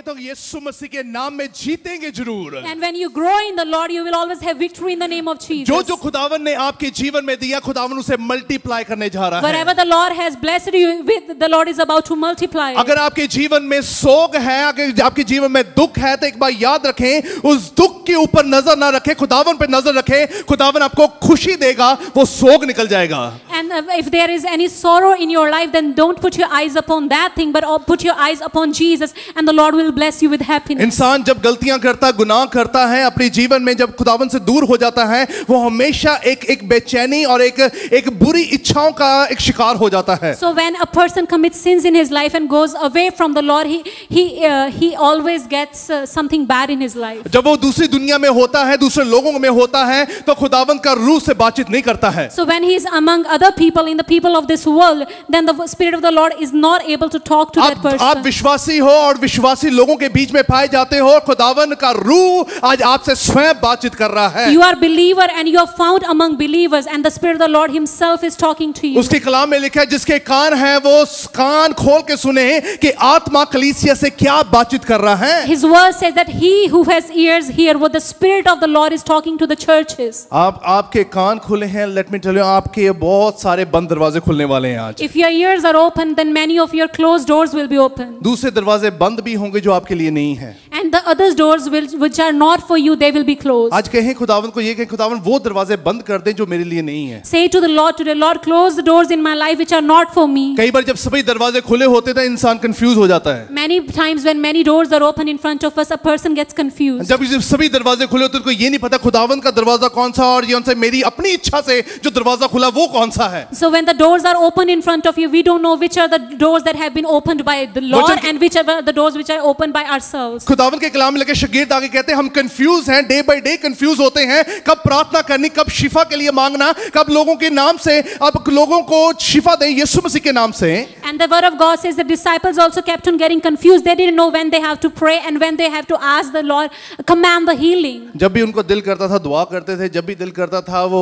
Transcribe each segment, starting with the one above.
चाहिए तो यीशु मसीह के नाम में जीतेंगे जरूर and when you grow in the Lord you will always have victory in the name of Jesus जो जो खुदावन ने आपके जीवन में दिया खुदावन उसे मल्टीप्लाई करने जा रहा है wherever the Lord has blessed you with the Lord is about to multiply अगर आपके जीवन में शोक है अगर आपके जीवन में दुख है तो एक बार याद रखें उस दुख के ऊपर नजर ना रखें खुदावन पे नजर रखें खुदावन आपको खुशी देगा वो शोक निकल जाएगा and if there is any sorrow in your life then don't put your eyes upon that thing but put your eyes upon Jesus and the Lord will will bless you with happiness इंसान जब गलतियां करता गुनाह करता है अपने जीवन में जब खुदावन से दूर हो जाता है वो हमेशा एक एक बेचैनी और एक एक बुरी इच्छाओं का एक शिकार हो जाता है so when a person commits sins in his life and goes away from the lord he he uh, he always gets uh, something bad in his life जब वो दूसरी दुनिया में होता है दूसरे लोगों में होता है तो खुदावन का रूह से बातचीत नहीं करता है so when he is among other people in the people of this world then the spirit of the lord is not able to talk to that person आप विश्वासी हो और विश्वासी लोगों के बीच में पाए जाते हो और खुदावन का रूह आज आपसे स्वयं बातचीत कर रहा है you are believer and you are found among believers and the spirit of the Lord himself is talking to you उसके कलाम में लिखा है जिसके कान है वो कान खोल के सुने कि आत्मा कलीसिया से क्या बातचीत कर रहा है his word says that he who has ears hear what the spirit of the Lord is talking to the churches आप आपके कान खुले हैं लेट मी टेल यू आपके बहुत सारे बंद दरवाजे खुलने वाले हैं आज if your ears are open then many of your closed doors will be open दूसरे दरवाजे बंद भी होंगे जो आपके लिए नहीं है and the others doors which are not for you they will be closed आज कहें खुदावन को ये कहें खुदावन वो दरवाजे बंद कर दें जो मेरे लिए नहीं है say to the Lord today Lord close the doors in my life which are not for me कई बार जब सभी दरवाजे खुले होते हैं तो इंसान कंफ्यूज हो जाता है many times when many doors are open in front of us a person gets confused जब सभी दरवाजे खुले होते हैं तो ये नहीं पता खुदावन का दरवाजा कौन सा और यौन से मेरी अपनी इच्छा से जो दरवाजा खुला वो कौन सा है so when the doors are open in front of you we don't know which are the doors that have been opened by the Lord and which are the doors which are open open by ourselves खुदावन के कलाम लेके शागिर्द आगे कहते हैं हम confuse हैं day by day confuse होते हैं कब प्रार्थना करनी कब शिफा के लिए मांगना कब लोगों के नाम से अब लोगों को शिफा दें यीशु मसीह के नाम से and the word of god says the disciples also kept on getting confused they didn't know when they have to pray and when they have to ask the lord command the healing जब भी उनको दिल करता था दुआ करते थे जब भी दिल करता था वो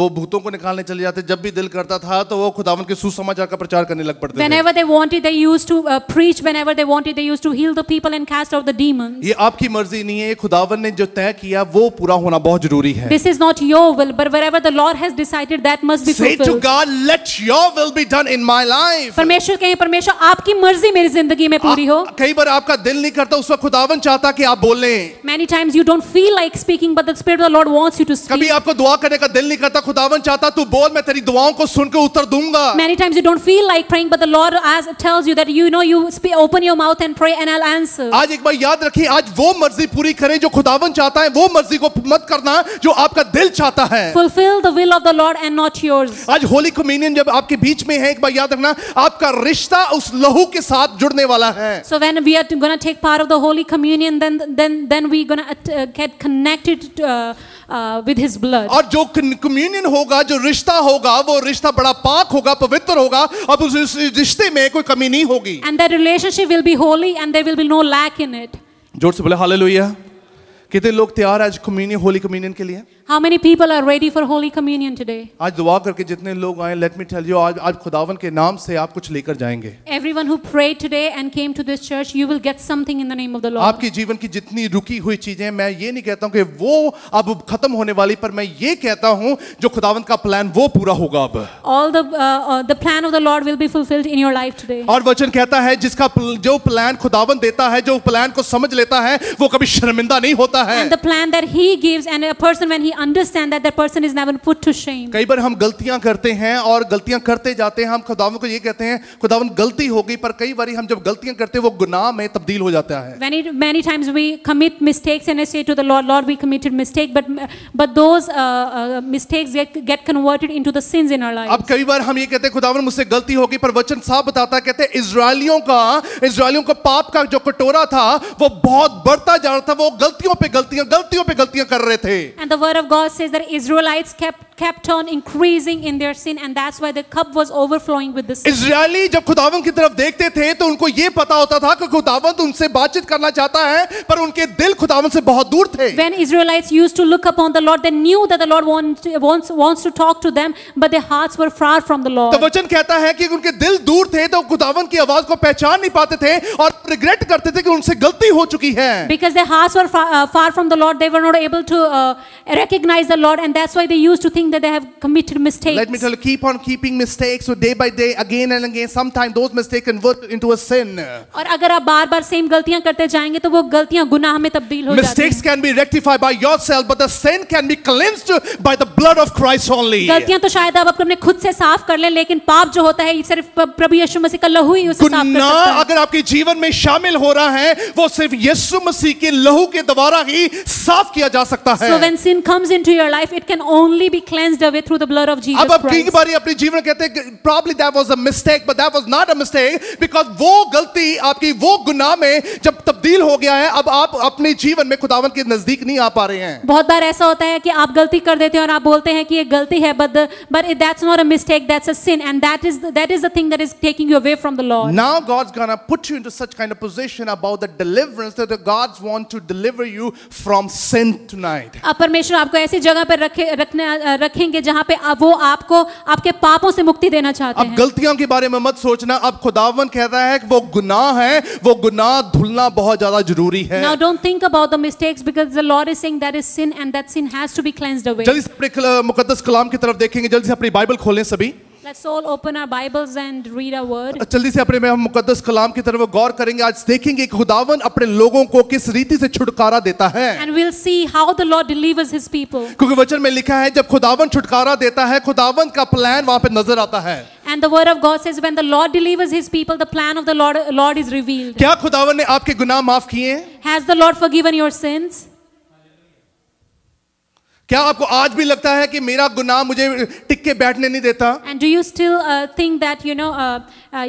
वो भूतों को निकालने चले जाते जब भी दिल करता था तो वो खुदावन के सुसमाचार का प्रचार करने लग पड़ते whenever they wanted they used to uh, preach whenever they wanted they used to heal the people people and cast out the demons. ये आपकी मर्जी नहीं है, ये खुदावन ने जो तय किया वो पूरा होना बहुत जरूरी है. This is not your will, but wherever the Lord has decided that must be fulfilled. Say to God, let your will be done in my life. परमेश्वर कहे परमेश्वर आपकी मर्जी मेरी जिंदगी में पूरी हो. कई बार आपका दिल नहीं करता उस वक्त खुदावन चाहता कि आप बोलें. Many times you don't feel like speaking, but the Spirit of the Lord wants you to speak. कभी आपको दुआ करने का दिल नहीं करता खुदावन चाहता तू बोल मैं तेरी दुआओं को सुनकर उत्तर दूंगा. Many times you don't feel like praying, but the Lord as tells you that you know you speak, open your mouth and pray and I'll answer. answer. आज एक बार याद रखिए आज वो मर्जी पूरी करें जो खुदावन चाहता है वो मर्जी को मत करना जो आपका दिल चाहता है Fulfill the will of the Lord and not yours. आज होली कम्युनियन जब आपके बीच में है एक बार याद रखना आपका रिश्ता उस लहू के साथ जुड़ने वाला है So when we are going to take part of the holy communion then then then we going to uh, get connected to, uh, with his blood और जो कम्युनियन होगा जो रिश्ता होगा वो रिश्ता बड़ा पाक होगा पवित्र होगा अब उस रिश्ते में कोई कमी नहीं होगी and that relationship will be holy and there will be no lack in it जोर से बोले हालेलुया कितने लोग तैयार आज कम्युनियन होली कम्युनियन के लिए How many people are ready for Holy Communion today? आज दुआ करके जितने लोग आए let me tell you आज आज खुदावन के नाम से आप कुछ लेकर जाएंगे. Everyone who prayed today and came to this church you will get something in the name of the Lord. आपकी जीवन की जितनी रुकी हुई चीजें मैं ये नहीं कहता हूँ कि वो अब खत्म होने वाली पर मैं ये कहता हूँ जो खुदावन का प्लान वो पूरा होगा अब. All the uh, the plan of the Lord will be fulfilled in your life today. और वचन कहता है जिसका जो प्लान खुदावन देता है जो प्लान को समझ लेता है वो कभी शर्मिंदा नहीं होता है. And the plan that he gives and a person when he understand that that person is never put to shame. कई बार हम गलतियां करते हैं और गलतियां करते जाते हैं हम खुदावन को ये कहते हैं खुदावन गलती हो गई पर कई बार हम जब गलतियां करते हैं वो गुनाह में तब्दील हो जाता है many, many times we commit mistakes and I say to the Lord, Lord we committed mistake but but those uh, uh, mistakes get, get converted into the sins in our lives. अब कई बार हम ये कहते हैं खुदावन मुझसे गलती हो गई पर वचन साफ बताता है कहते हैं इसराइलियों का इसराइलियों का पाप का जो कटोरा था वो बहुत बढ़ता जा रहा था वो गलतियों पे गलतियां गलतियों पे गलतियां कर रहे थे and the word of God says that Israelites kept kept on increasing in their sin and that's why the cup was overflowing with the sin. Israeli, जब खुदावन की तरफ देखते थे तो उनको ये पता होता था कि खुदावन उनसे बातचीत करना चाहता है पर उनके दिल खुदावन से बहुत दूर थे. When Israelites used to look upon the Lord they knew that the Lord wants wants wants to talk to them but their hearts were far from the Lord. तो वचन कहता है कि उनके दिल दूर थे तो खुदावन की आवाज को पहचान नहीं पाते थे और रिग्रेट करते थे कि उनसे गलती हो चुकी है. Because their hearts were far, uh, far from the Lord they were not able to uh, recognize the Lord, and that's why they used to think that they have committed mistakes. Let me tell you, keep on keeping mistakes. So day by day, again and again, sometimes those mistakes convert into a sin. और अगर आप बार-बार same गलतियां करते जाएंगे तो वो गलतियां गुनाह में तब्दील हो जाती हैं. Mistakes can be rectified by yourself, but the sin can be cleansed by the blood of Christ only. गलतियां तो शायद आप अपने खुद से साफ कर लें, लेकिन पाप जो होता है सिर्फ प्रभु यीशु मसीह का लहू ही उसे साफ कर सकता है. अगर आपके जीवन में शामिल हो रहा है, वो सिर्फ यीशु मसीह के लहू के द्वारा ही साफ किया जा सकता है. So when sin comes comes into your life, it can only be cleansed away through the blood of Jesus अब probably that was a mistake but that was not a mistake because वो गलती आपकी वो गुनाह में जब तब्दील हो गया है अब आप अपने जीवन में खुदावन के नजदीक नहीं आ पा रहे हैं बहुत बार ऐसा होता है कि आप गलती कर देते हो और आप बोलते हैं कि ये गलती है but that's not a mistake that's a sin and that is that is the thing that is taking you away from the Lord now God's gonna put you into such kind of position about the deliverance that the God's want to deliver you from sin tonight आपको ऐसी जगह पर रखे रखने रखेंगे जहां पे वो आपको आपके पापों से मुक्ति देना चाहते हैं गलतियों के बारे में मत सोचना अब खुदावन कहता है कि वो गुनाह है वो गुनाह धुलना बहुत ज्यादा जरूरी है now don't think about the mistakes because the Lord is saying that is sin and that sin has to be cleansed away जल्दी से अपने मुकद्दस कलाम की तरफ देखेंगे जल्दी से अपनी बाइबल खोलें सभी Let's all open our Bibles and read our word. जल्दी से अपने में हम मुकद्दस कलाम की तरफ गौर करेंगे आज देखेंगे कि खुदावन अपने लोगों को किस रीति से छुटकारा देता है And we'll see how the Lord delivers his people. क्योंकि वचन में लिखा है जब खुदावन छुटकारा देता है खुदावन का प्लान वहां पे नजर आता है And the word of God says when the Lord delivers his people the plan of the Lord Lord is revealed. क्या खुदावन ने आपके गुनाह माफ किए हैं? Has the Lord forgiven your sins? क्या आपको आज भी लगता है कि मेरा गुनाह मुझे टिक के बैठने नहीं देता and do you still think that you know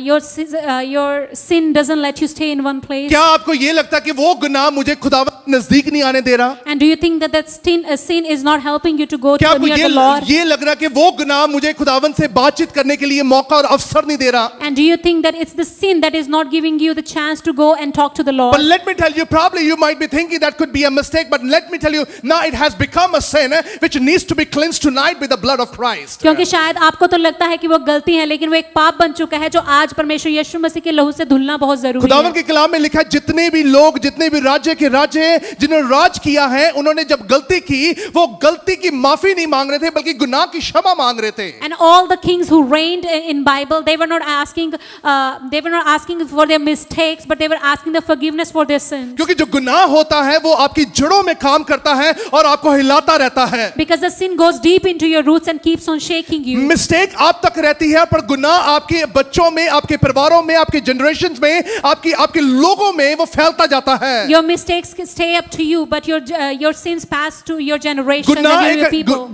your your sin doesn't let you stay in one place क्या आपको ये लगता है कि वो गुनाह मुझे खुदा नजदीक नहीं आने दे रहा and do you think that that sin sin is not helping you to go to near the Lord ये लग रहा है कि वो गुनाह मुझे खुदावन से बातचीत करने के लिए मौका और अवसर नहीं दे रहा and do you think that it's the sin that is not giving you the chance to go and talk to the Lord but let me tell you probably you might be thinking that could be a mistake but let me tell you now it has become a sin sin which needs to be cleansed tonight with the blood of Christ. क्योंकि शायद आपको तो लगता है कि वो गलती है लेकिन वो एक पाप बन चुका है जो आज परमेश्वर यीशु मसीह के लहू से धुलना बहुत जरूरी खुदावन है। के कलाम में लिखा है जितने भी लोग जितने भी राज्य के राजे जिन्होंने राज किया है उन्होंने जब गलती की वो गलती की माफी नहीं मांग रहे थे बल्कि गुनाह की क्षमा मांग रहे थे And all the kings who reigned in Bible they were not asking uh, they were not asking for their mistakes but they were asking the forgiveness for their sins. क्योंकि जो गुनाह होता है वो आपकी जड़ों में काम करता है और आपको हिलाता रहता करता है because the sin goes deep into your root and keeps on shaking you mistake आप तक रहती है पर गुनाह आपके बच्चों में आपके परिवारों में आपके जनरेशन में आपकी आपके लोगों में वो फैलता जाता है your mistakes stay up to you but your your sins pass to your generation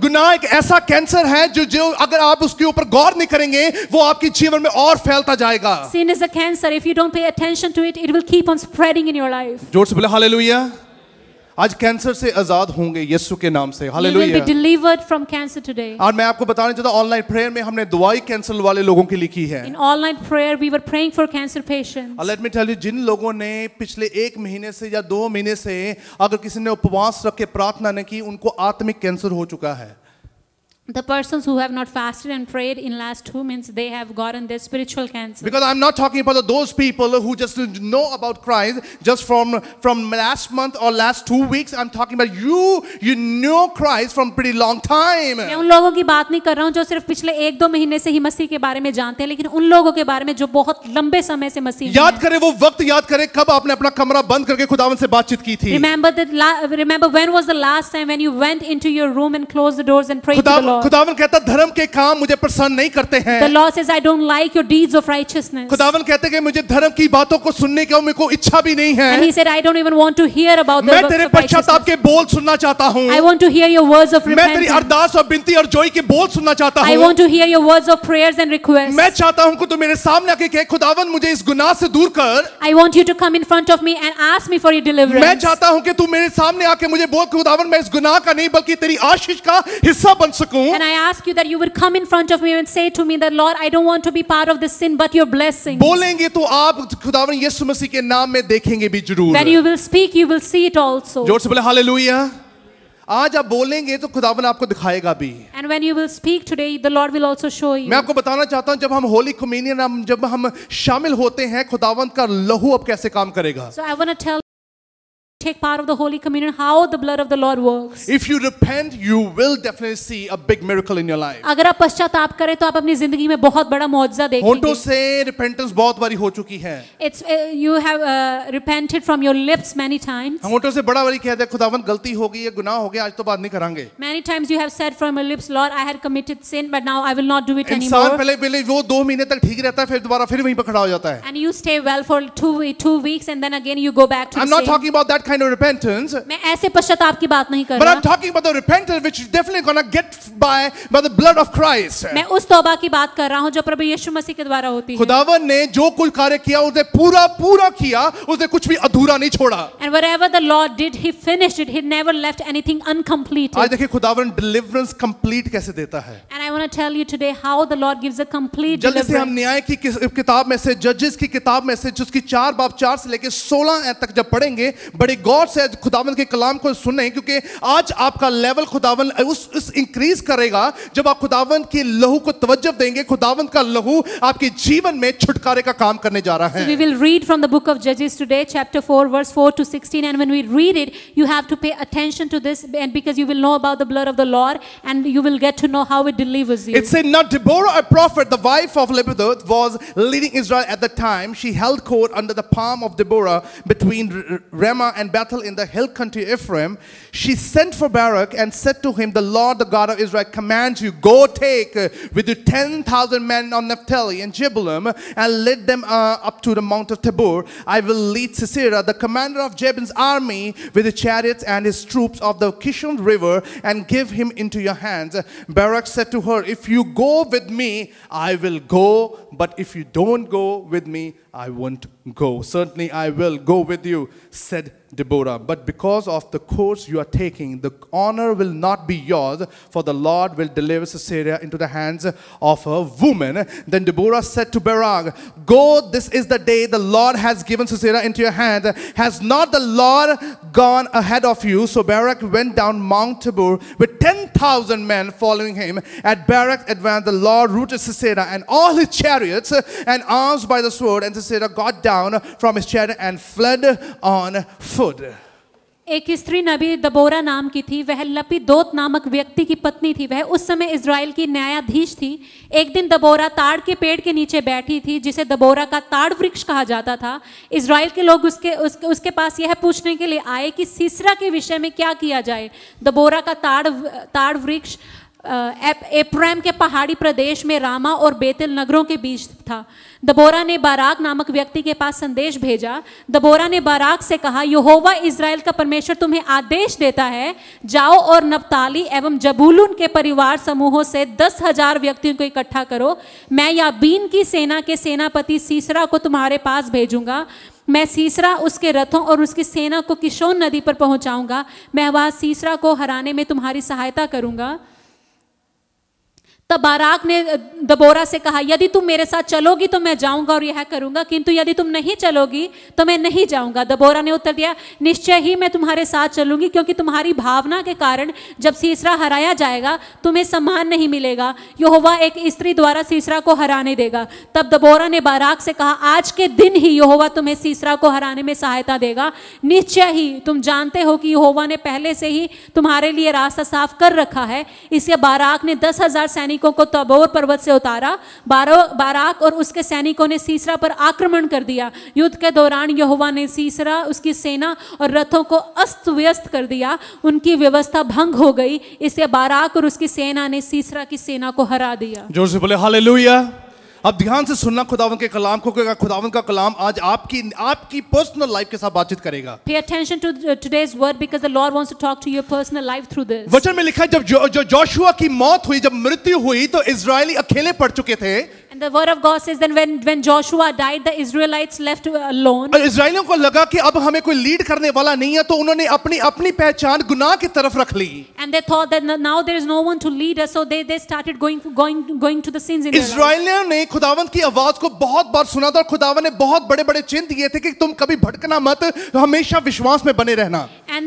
गुनाह एक ऐसा कैंसर है जो जो अगर आप उसके ऊपर गौर नहीं करेंगे वो आपके जीवन में और फैलता जाएगा sin is a cancer if you don't pay attention to it it will keep on spreading in your life जोर से बोले हालेलुया आज कैंसर से आजाद होंगे यीशु के नाम से हालेलुया और मैं आपको बताना चाहता हूं ऑनलाइन प्रेयर में हमने दुआई कैंसर वाले लोगों की लिखी है in online prayer we were praying for cancer patients let me tell you जिन लोगों ने पिछले एक महीने से या दो महीने से अगर किसी ने उपवास रख के प्रार्थना नहीं की उनको आत्मिक कैंसर हो चुका है the persons who have not fasted and prayed in last two months they have gotten their spiritual cancer because i'm not talking about those people who just know about christ just from from last month or last two weeks i'm talking about you you know christ from pretty long time मैं उन लोगों की बात नहीं कर रहा हूं जो सिर्फ पिछले एक दो महीने से ही मसीह के बारे में जानते हैं लेकिन उन लोगों के बारे में जो बहुत लंबे समय से मसीह याद करें वो वक्त याद करें कब आपने अपना कमरा बंद करके खुदावन से बातचीत की थी remember the remember when was the last time when you went into your room and closed the doors and prayed to the lord खुदावन कहता धर्म के काम मुझे प्रसन्न नहीं करते हैं The law says I don't like your deeds of righteousness. खुदावन कहते कि मुझे धर्म की बातों को सुनने का मेरे को इच्छा भी नहीं है And he said I don't even want to hear about the मैं तेरे पश्चाताप के बोल सुनना चाहता हूं I want to hear your words of repentance. मैं तेरी अरदास और विनती और जोई के बोल सुनना चाहता हूं I want to hear your words of prayers and requests. मैं चाहता हूं कि तू मेरे सामने आके कहे खुदावन मुझे इस गुनाह से दूर कर I want you to come in front of me and ask me for your deliverance. मैं चाहता हूं कि तू मेरे सामने आके मुझे बोल खुदावन मैं इस गुनाह का नहीं बल्कि तेरी आशीष का हिस्सा बन सकूं and I ask you that you would come in front of me and say to me that Lord I don't want to be part of this sin but your blessing बोलेंगे तो आप खुदावन यीशु मसीह के नाम में देखेंगे भी जरूर When you will speak you will see it also जोर से बोले हालेलुया आज आप बोलेंगे तो खुदावन आपको दिखाएगा भी and when you will speak today the Lord will also show you मैं आपको बताना चाहता हूं जब हम होली कम्युनियन जब हम शामिल होते हैं खुदावन का लहू अब कैसे काम करेगा so I want to tell take part of the Holy Communion, how the blood of the Lord works. If you repent, you will definitely see a big miracle in your life. अगर आप पश्चाताप करें तो आप अपनी जिंदगी में बहुत बड़ा मुआवजा देखेंगे. होंठों से repentance बहुत बारी हो चुकी है. It's uh, you have uh, repented from your lips many times. हम होंठों से बड़ा बारी कहते हैं खुदावन गलती हो गई है गुनाह हो गया आज तो बाद नहीं करांगे. Many times you have said from your lips, Lord, I had committed sin, but now I will not do it anymore. इंसान पहले पहले वो दो महीने तक ठीक रहता है फिर दोबारा फिर वहीं पर हो जाता है. And you stay well for two two weeks and then again you go back to. I'm not talking about that kind kind of repentance. मैं ऐसे पश्चाताप की बात नहीं कर रहा. But I'm talking about the repentance which is definitely gonna get by by the blood of Christ. मैं उस तौबा की बात कर रहा हूं जो प्रभु यीशु मसीह के द्वारा होती है. खुदावन ने जो कुल कार्य किया उसे पूरा पूरा किया उसे कुछ भी अधूरा नहीं छोड़ा. And whatever the Lord did he finished it he never left anything uncompleted. आज देखिए खुदावन deliverance complete कैसे देता है. And I want to tell you today how the Lord gives a complete deliverance. जल्दी से हम न्याय की किताब में से जजेस की किताब में से जिसकी चार बाब चार से लेकर 16 तक जब पढ़ेंगे बड़े गौर से खुदावन के कलाम को सुने क्योंकि आज आपका लेवल खुदावन उस, उस इंक्रीज करेगा जब आप खुदावन की लहू को तवज्जब देंगे खुदावन का लहू आपके जीवन में छुटकारे का काम करने जा रहा है we will read from the book of जजेस today chapter 4 verse 4 to 16 and when we read it you have to pay attention to this and because you will know about the blood of the Lord and you will get to know how it delivers you it's in not Deborah a prophet the wife of Lebanon was leading Israel at the time she held court under the palm of Deborah between Ramah and and in the hill country Ephraim, she sent for Barak and said to him, The Lord, the God of Israel, commands you, go take uh, with you 10,000 men on Naphtali and Jebulun and lead them uh, up to the mount of Tabor. I will lead Sisera, the commander of Jabin's army, with the chariots and his troops of the Kishon river and give him into your hands. Barak said to her, If you go with me, I will go, but if you don't go with me, I won't Go. Certainly I will go with you, said Deborah. But because of the course you are taking, the honor will not be yours, for the Lord will deliver Sisera into the hands of a woman. Then Deborah said to Barak, Go, this is the day the Lord has given Sisera into your hand. Has not the Lord gone ahead of you? So Barak went down Mount Tabor with 10,000 men following him. At Barak advanced, the Lord routed Sisera and all his chariots and arms by the sword, and Sisera got down down from his chair and fled on foot. एक स्त्री नबी दबोरा नाम की थी वह लपी दोत नामक व्यक्ति की पत्नी थी वह उस समय इसराइल की न्यायाधीश थी एक दिन दबोरा ताड़ के पेड़ के नीचे बैठी थी जिसे दबोरा का ताड़ वृक्ष कहा जाता था इसराइल के लोग उसके उसके उसके पास यह पूछने के लिए आए कि सीसरा के विषय में क्या किया जाए दबोरा का ताड़ ताड़ वृक्ष एप्रैम के पहाड़ी प्रदेश में रामा और बेतल नगरों के बीच था दबोरा ने बाराक नामक व्यक्ति के पास संदेश भेजा दबोरा ने बाराक से कहा यहोवा इसराइल का परमेश्वर तुम्हें आदेश देता है जाओ और नप्ताली एवं जबुलून के परिवार समूहों से दस हजार व्यक्तियों को इकट्ठा करो मैं याबीन की सेना के सेनापति सीसरा को तुम्हारे पास भेजूंगा मैं सीसरा उसके रथों और उसकी सेना को किशोन नदी पर पहुंचाऊंगा मैं वहाँ सीसरा को हराने में तुम्हारी सहायता करूंगा तब बाराक ने दबोरा से कहा यदि तुम मेरे साथ चलोगी तो मैं जाऊंगा और यह करूंगा किंतु यदि तुम नहीं चलोगी तो मैं नहीं जाऊंगा दबोरा ने उत्तर दिया निश्चय ही मैं तुम्हारे साथ चलूंगी क्योंकि तुम्हारी भावना के कारण जब सीसरा हराया जाएगा तुम्हें सम्मान नहीं मिलेगा यहोवा एक स्त्री द्वारा सीसरा को हराने देगा तब दबोरा ने बाराक से कहा आज के दिन ही यहोवा तुम्हें सीसरा को हराने में सहायता देगा निश्चय ही तुम जानते हो कि यहोवा ने पहले से ही तुम्हारे लिए रास्ता साफ कर रखा है इसलिए बाराक ने दस हजार सैनिक सैनिकों को तबोर पर्वत से उतारा बारो बाराक और उसके सैनिकों ने सीसरा पर आक्रमण कर दिया युद्ध के दौरान यहोवा ने सीसरा उसकी सेना और रथों को अस्त व्यस्त कर दिया उनकी व्यवस्था भंग हो गई इससे बाराक और उसकी सेना ने सीसरा की सेना को हरा दिया जोर से बोले हालेलुया अब ध्यान से सुनना खुदावन के कलाम को क्योंकि खुदावन का कलाम आज आपकी आपकी पर्सनल लाइफ के साथ बातचीत करेगा pay attention to today's word because the Lord wants to talk to your personal life through this वचन में लिखा है जब जो जोशुआ की मौत हुई जब मृत्यु हुई तो इजरायली अकेले पड़ चुके थे And the word of God says then when when Joshua died the Israelites left uh, alone. And they thought that now there is no one to lead us so they they started going going going to the sins in And the uh, uh,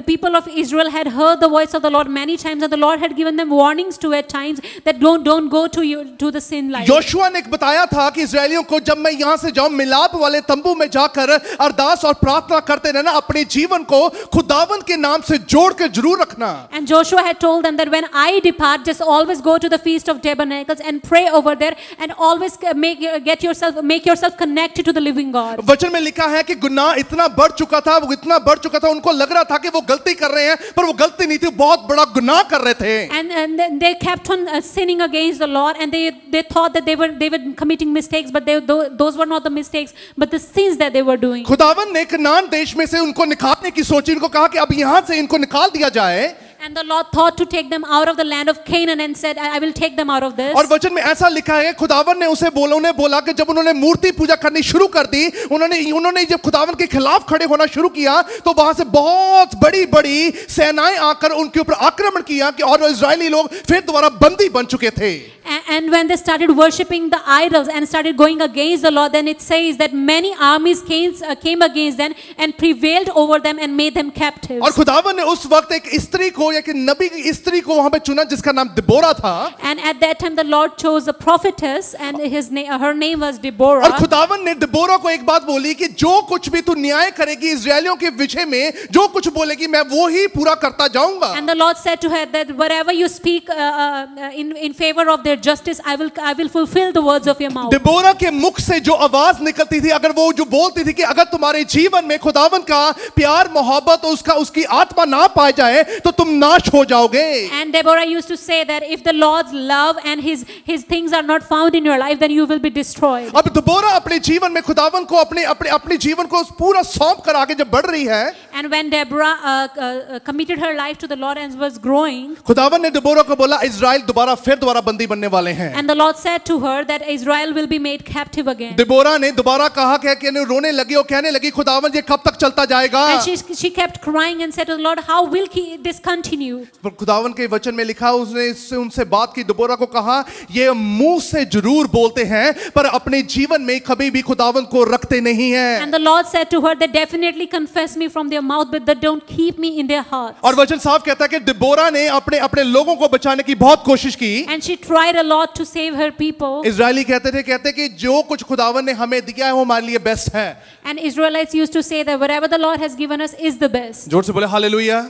the people of Israel had heard the voice of the Lord many times and the Lord had given them warnings to at times that don't don't go to you to the sins Joshua ने बताया था कि इसराइलियों को जब मैं यहाँ से जाऊँ मिलाप वाले तंबू में जाकर अरदास और प्रार्थना करते रहना अपने जीवन को खुदावन के नाम से जोड़ के जरूर रखना and Joshua had told them that when I depart just always go to the feast of tabernacles and pray over there and always make get yourself make yourself connected to the living God वचन में लिखा है कि गुनाह इतना बढ़ चुका था वो इतना बढ़ चुका था उनको लग रहा था कि वो गलती कर रहे हैं पर वो गलती नहीं थी बहुत बड़ा गुनाह कर रहे थे and they kept on sinning against the Lord and they they thought that they were they were committing mistakes but they those were not the mistakes but the sins that they were doing खुदावन ne kanan desh mein se unko nikalne ki sochi unko kaha ki ab yahan se inko nikal diya jaye And the Lord thought to take them out of the land of Canaan and said, I will take them out of this. और वचन में ऐसा लिखा है खुदावन ने उसे बोला उन्हें बोला कि जब उन्होंने मूर्ति पूजा करनी शुरू कर दी उन्होंने उन्होंने जब खुदावन के खिलाफ खड़े होना शुरू किया तो वहां से बहुत बड़ी-बड़ी सेनाएं आकर उनके ऊपर आक्रमण किया कि और इजरायली लोग फिर दोबारा बंदी बन चुके थे And when they started worshipping the idols and started going against the Lord, then it says that many armies came, uh, came against them and prevailed over them and made them captives. और खुदावन ने उस वक्त एक स्त्री को दिबोरिया के नबी की स्त्री को वहां पे चुना जिसका नाम दिबोरा था and at that time the Lord chose a prophetess and his name her name was Deborah और खुदावन ने दिबोरा को एक बात बोली कि जो कुछ भी तू न्याय करेगी इजरायलियों के विषय में जो कुछ बोलेगी मैं वो ही पूरा करता जाऊंगा and the Lord said to her that whatever you speak in in favour of their justice I will I will fulfil the words of your mouth Deborah के मुख से जो आवाज निकलती थी अगर वो जो बोलती थी कि अगर तुम्हारे जीवन में खुदावन का प्यार मोहब्बत और उसका उसकी आत्मा ना पाए जाए तो तुम नाश हो जाओगे And Deborah used to say that if the Lord's love and his his things are not found in your life then you will be destroyed. अब देबोरा अपने जीवन में खुदावन को अपने अपने अपने जीवन को पूरा सौंप कर आगे जब बढ़ रही है And when Deborah uh, uh, committed her life to the Lord and was growing, खुदावन ने डिबोरा को बोला इजराइल दोबारा फिर दोबारा बंदी बनने वाले हैं And the Lord said to her that Israel will be made captive again. डिबोरा ने दोबारा कहा कि कि रोने लगी और कहने लगी खुदावन ये कब तक चलता जाएगा? And she she kept crying and said to the Lord how will he this continue? खुदावन के वचन में लिखा उसने उससे उनसे बात की डिबोरा को कहा ये मुंह से जरूर बोलते हैं पर अपने जीवन में कभी भी खुदावन को रखते नहीं है And the Lord said to her that definitely confess me from their mouth but that don't keep me in their hearts. और वचन साफ कहता है कि डिबोरा ने अपने अपने लोगों को बचाने की बहुत कोशिश की And she tried a lot to save her people. Israeli कहते थे कहते कि जो कुछ खुदावन ने हमें दिया है वो हमारे लिए बेस्ट है And Israelites used to say that whatever the Lord has given us is the best. जोर से बोले हालेलुया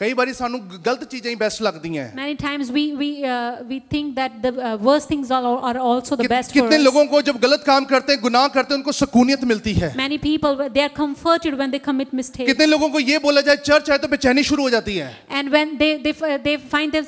ਕਈ ਵਾਰੀ ਸਾਨੂੰ ਗਲਤ ਚੀਜ਼ਾਂ ਹੀ ਬੈਸਟ ਲੱਗਦੀਆਂ ਹੈ many times we we uh, we think that the uh, worst things are, are also the best कितने लोगों को जब गलत काम करते हैं गुनाह करते हैं उनको सुकूनियत मिलती है many people they are comforted when they commit mistakes कितने लोगों को ये बोला जाए चर्च आए तो बेचैनी शुरू हो जाती है and when they they they find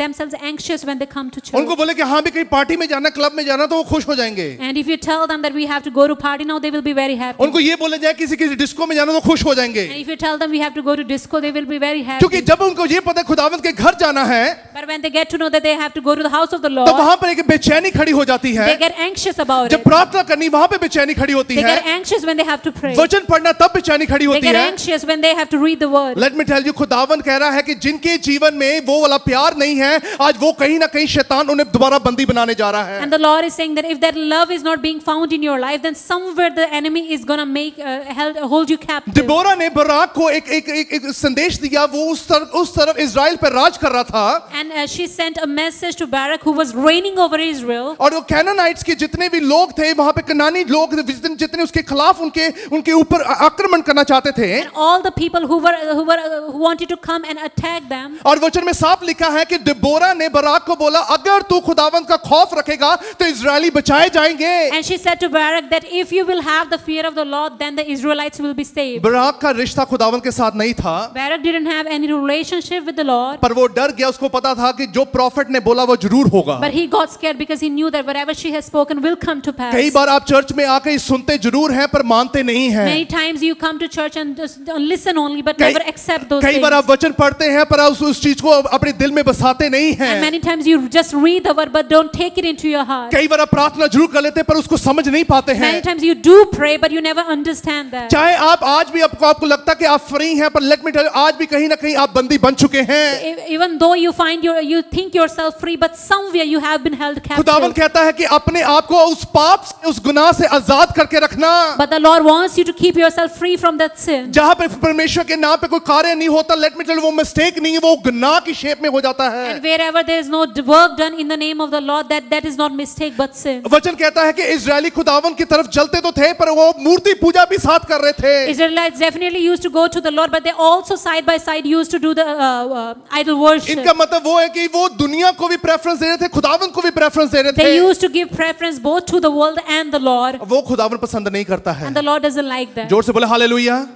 themselves anxious when they come to church उनको बोले कि हां भी कहीं पार्टी में जाना क्लब में जाना तो वो खुश हो जाएंगे and if you tell them that we have to go to party now they will be very happy उनको ये बोला जाए किसी किसी डिस्को में जाना तो खुश हो जाएंगे and if you tell them we have to go to disco they will be very happy क्योंकि जब उनको ये पता खुदावंत के घर जाना है But when they get to know that they have to go to the house of the Lord, तो वहां पर एक बेचैनी खड़ी हो जाती है they get anxious about जब प्रार्थना करनी वहां पे बेचैनी खड़ी होती they है get anxious when they have to pray. वचन पढ़ना तब बेचैनी खड़ी होती they get है anxious when they have to read the word. Let me tell you, खुदावंत कह रहा है कि जिनके जीवन में वो वाला प्यार नहीं है आज वो कहीं ना कहीं शैतान उन्हें दोबारा बंदी बनाने जा रहा है And the Lord is saying that if that love is not being found in your life, then somewhere the enemy is going to make uh, held, hold you captive. डिबोरा ने बराक को एक एक एक संदेश दिया वो उस तरफ उस तरफ इज़राइल पर राज कर रहा था and she sent a message to Barak who was reigning over Israel और वो कैनानाइट्स के जितने भी लोग थे वहां पे कनानी लोग जितने जितने उसके खिलाफ उनके उनके ऊपर आक्रमण करना चाहते थे and all the people who were who were who wanted to come and attack them और वचन में साफ लिखा है कि डिबोरा ने बराक को बोला अगर तू खुदावंत का खौफ रखेगा तो इज़राइली बचाए जाएंगे and she said to Barak that if you will have the fear of the Lord then the Israelites will be saved Barak का रिश्ता खुदावंत के साथ नहीं था Barak didn't have any relationship with the Lord. पर वो डर गया उसको पता था कि जो प्रॉफिट ने बोला वो जरूर होगा. But he got scared because he knew that whatever she has spoken will come to pass. कई बार आप चर्च में आके सुनते जरूर हैं पर मानते नहीं हैं. Many times you come to church and just listen only but never accept those. कई बार आप वचन पढ़ते हैं पर आप उस उस चीज को अपने दिल में बसाते नहीं हैं. And many times you just read the word but don't take it into your heart. कई बार आप प्रार्थना जरूर कर लेते हैं पर उसको समझ नहीं पाते हैं. Many times you do pray but you never understand that. चाहे आप आज भी आपको आपको लगता है कि आप फ्री हैं पर लेट मी टेल यू आज भी कहीं ना कहीं आप बंदी बन चुके हैं even though you find your you think yourself free but somewhere you have been held captive खुदावन कहता है कि अपने आप को उस पाप से उस गुनाह से आजाद करके रखना but the Lord wants you to keep yourself free from that sin जहां पे परमेश्वर के नाम पे कोई कार्य नहीं होता लेट मी टेल वो मिस्टेक नहीं है वो गुनाह की शेप में हो जाता है and wherever there is no work done in the name of the Lord that that is not mistake but sin वचन कहता है कि इजराइली खुदावन की तरफ चलते तो थे पर वो मूर्ति पूजा भी साथ कर रहे थे Israelites definitely used to go to the Lord but they also side by side used used to do the uh, uh, idol worship इनका मतलब वो है कि वो दुनिया को भी preference दे रहे थे खुदावन को भी preference दे रहे थे they used to give preference both to the world and the lord वो खुदावन पसंद नहीं करता है and the lord doesn't like that जोर से बोले hallelujah.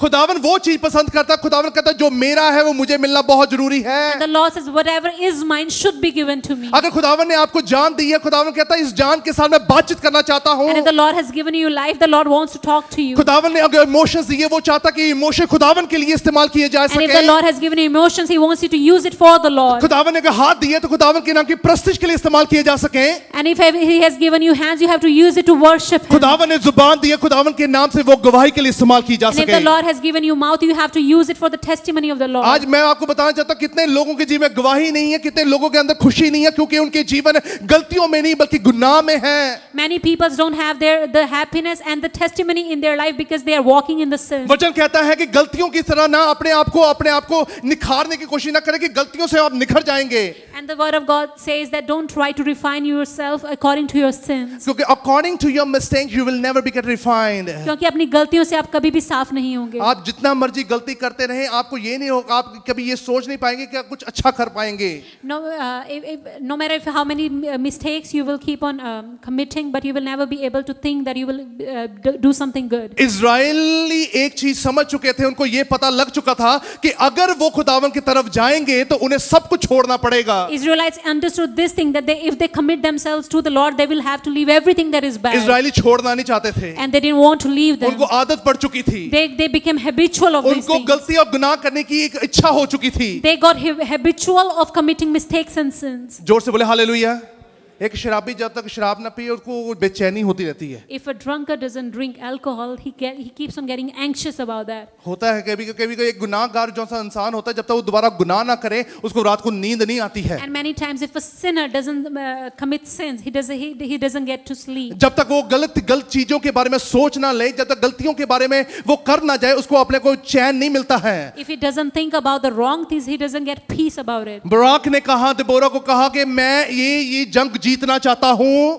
खुदावन वो चीज पसंद करता खुदावन कहता जो मेरा है वो मुझे मिलना बहुत जरूरी है अगर खुदावन ने आपको जान दी है खुदावन कहता इस जान के साथ मैं बातचीत करना चाहता हूँ खुदावन ने अगर इमोशन दिए वो चाहता कि इमोशन खुदावन के लिए इस्तेमाल किए जाए खुदावन ने अगर हाथ दिए तो खुदावन के नाम की प्रस्तिश के लिए इस्तेमाल किए जा सके खुदावन ने जुबान दी है खुदावन के नाम से वो गवाही के लिए इस्तेमाल की जा सके God has given you mouth, you have to use it for the testimony of the Lord. आज मैं आपको बताना चाहता हूँ कितने लोगों के जीवन में गवाही नहीं है कितने लोगों के अंदर खुशी नहीं है क्योंकि उनके जीवन गलतियों में नहीं बल्कि गुनाह में है Many people don't have their the happiness and the testimony in their life because they are walking in the sin. वचन कहता है कि गलतियों की तरह ना अपने आप को अपने आप को निखारने की कोशिश ना करें कि गलतियों से आप निखर जाएंगे And the word of God says that don't try to refine yourself according to your sins. क्योंकि according to your mistakes you will never be get refined. क्योंकि अपनी गलतियों से आप कभी भी साफ नहीं होंगे आप जितना मर्जी गलती करते रहे आपको ये नहीं होगा आप कभी ये सोच नहीं पाएंगे कि कुछ अच्छा कर पाएंगे no matter how many mistakes you will keep on committing but you will never be able to think that you will do something good Israeli एक चीज समझ चुके थे उनको ये पता लग चुका था कि अगर वो खुदावन की तरफ जाएंगे तो उन्हें सब कुछ छोड़ना पड़ेगा Israelites understood this thing that they if they commit themselves to the Lord they will have to leave everything that is bad Israeli छोड़ना नहीं चाहते थे and they didn't want to leave them उनको आदत पड़ चुकी थी दे दे became habitual of उनको गलती और गुनाह करने की एक इच्छा हो चुकी थी they got habitual of committing mistakes and sins जोर से बोले हालेलुया एक शराबी जब तक शराब ना पिए उसको बेचैनी होती रहती है if a drunkard doesn't drink alcohol he he keeps on getting anxious about that होता है कभी कभी कोई एक गुनाहगार जो सा इंसान होता है जब तक वो दोबारा गुनाह ना करे उसको रात को नींद नहीं आती है and many times if a sinner doesn't commit sins he does he doesn't get to sleep जब तक वो गलत गलत चीजों के बारे में सोच ना ले जब तक गलतियों के बारे में वो कर ना जाए उसको अपने को चैन नहीं मिलता है if he doesn't think about the wrong things he doesn't get peace about it Barak ने कहा दबोरा को कहा कि मैं ये ये जंग जीतना चाहता हूँ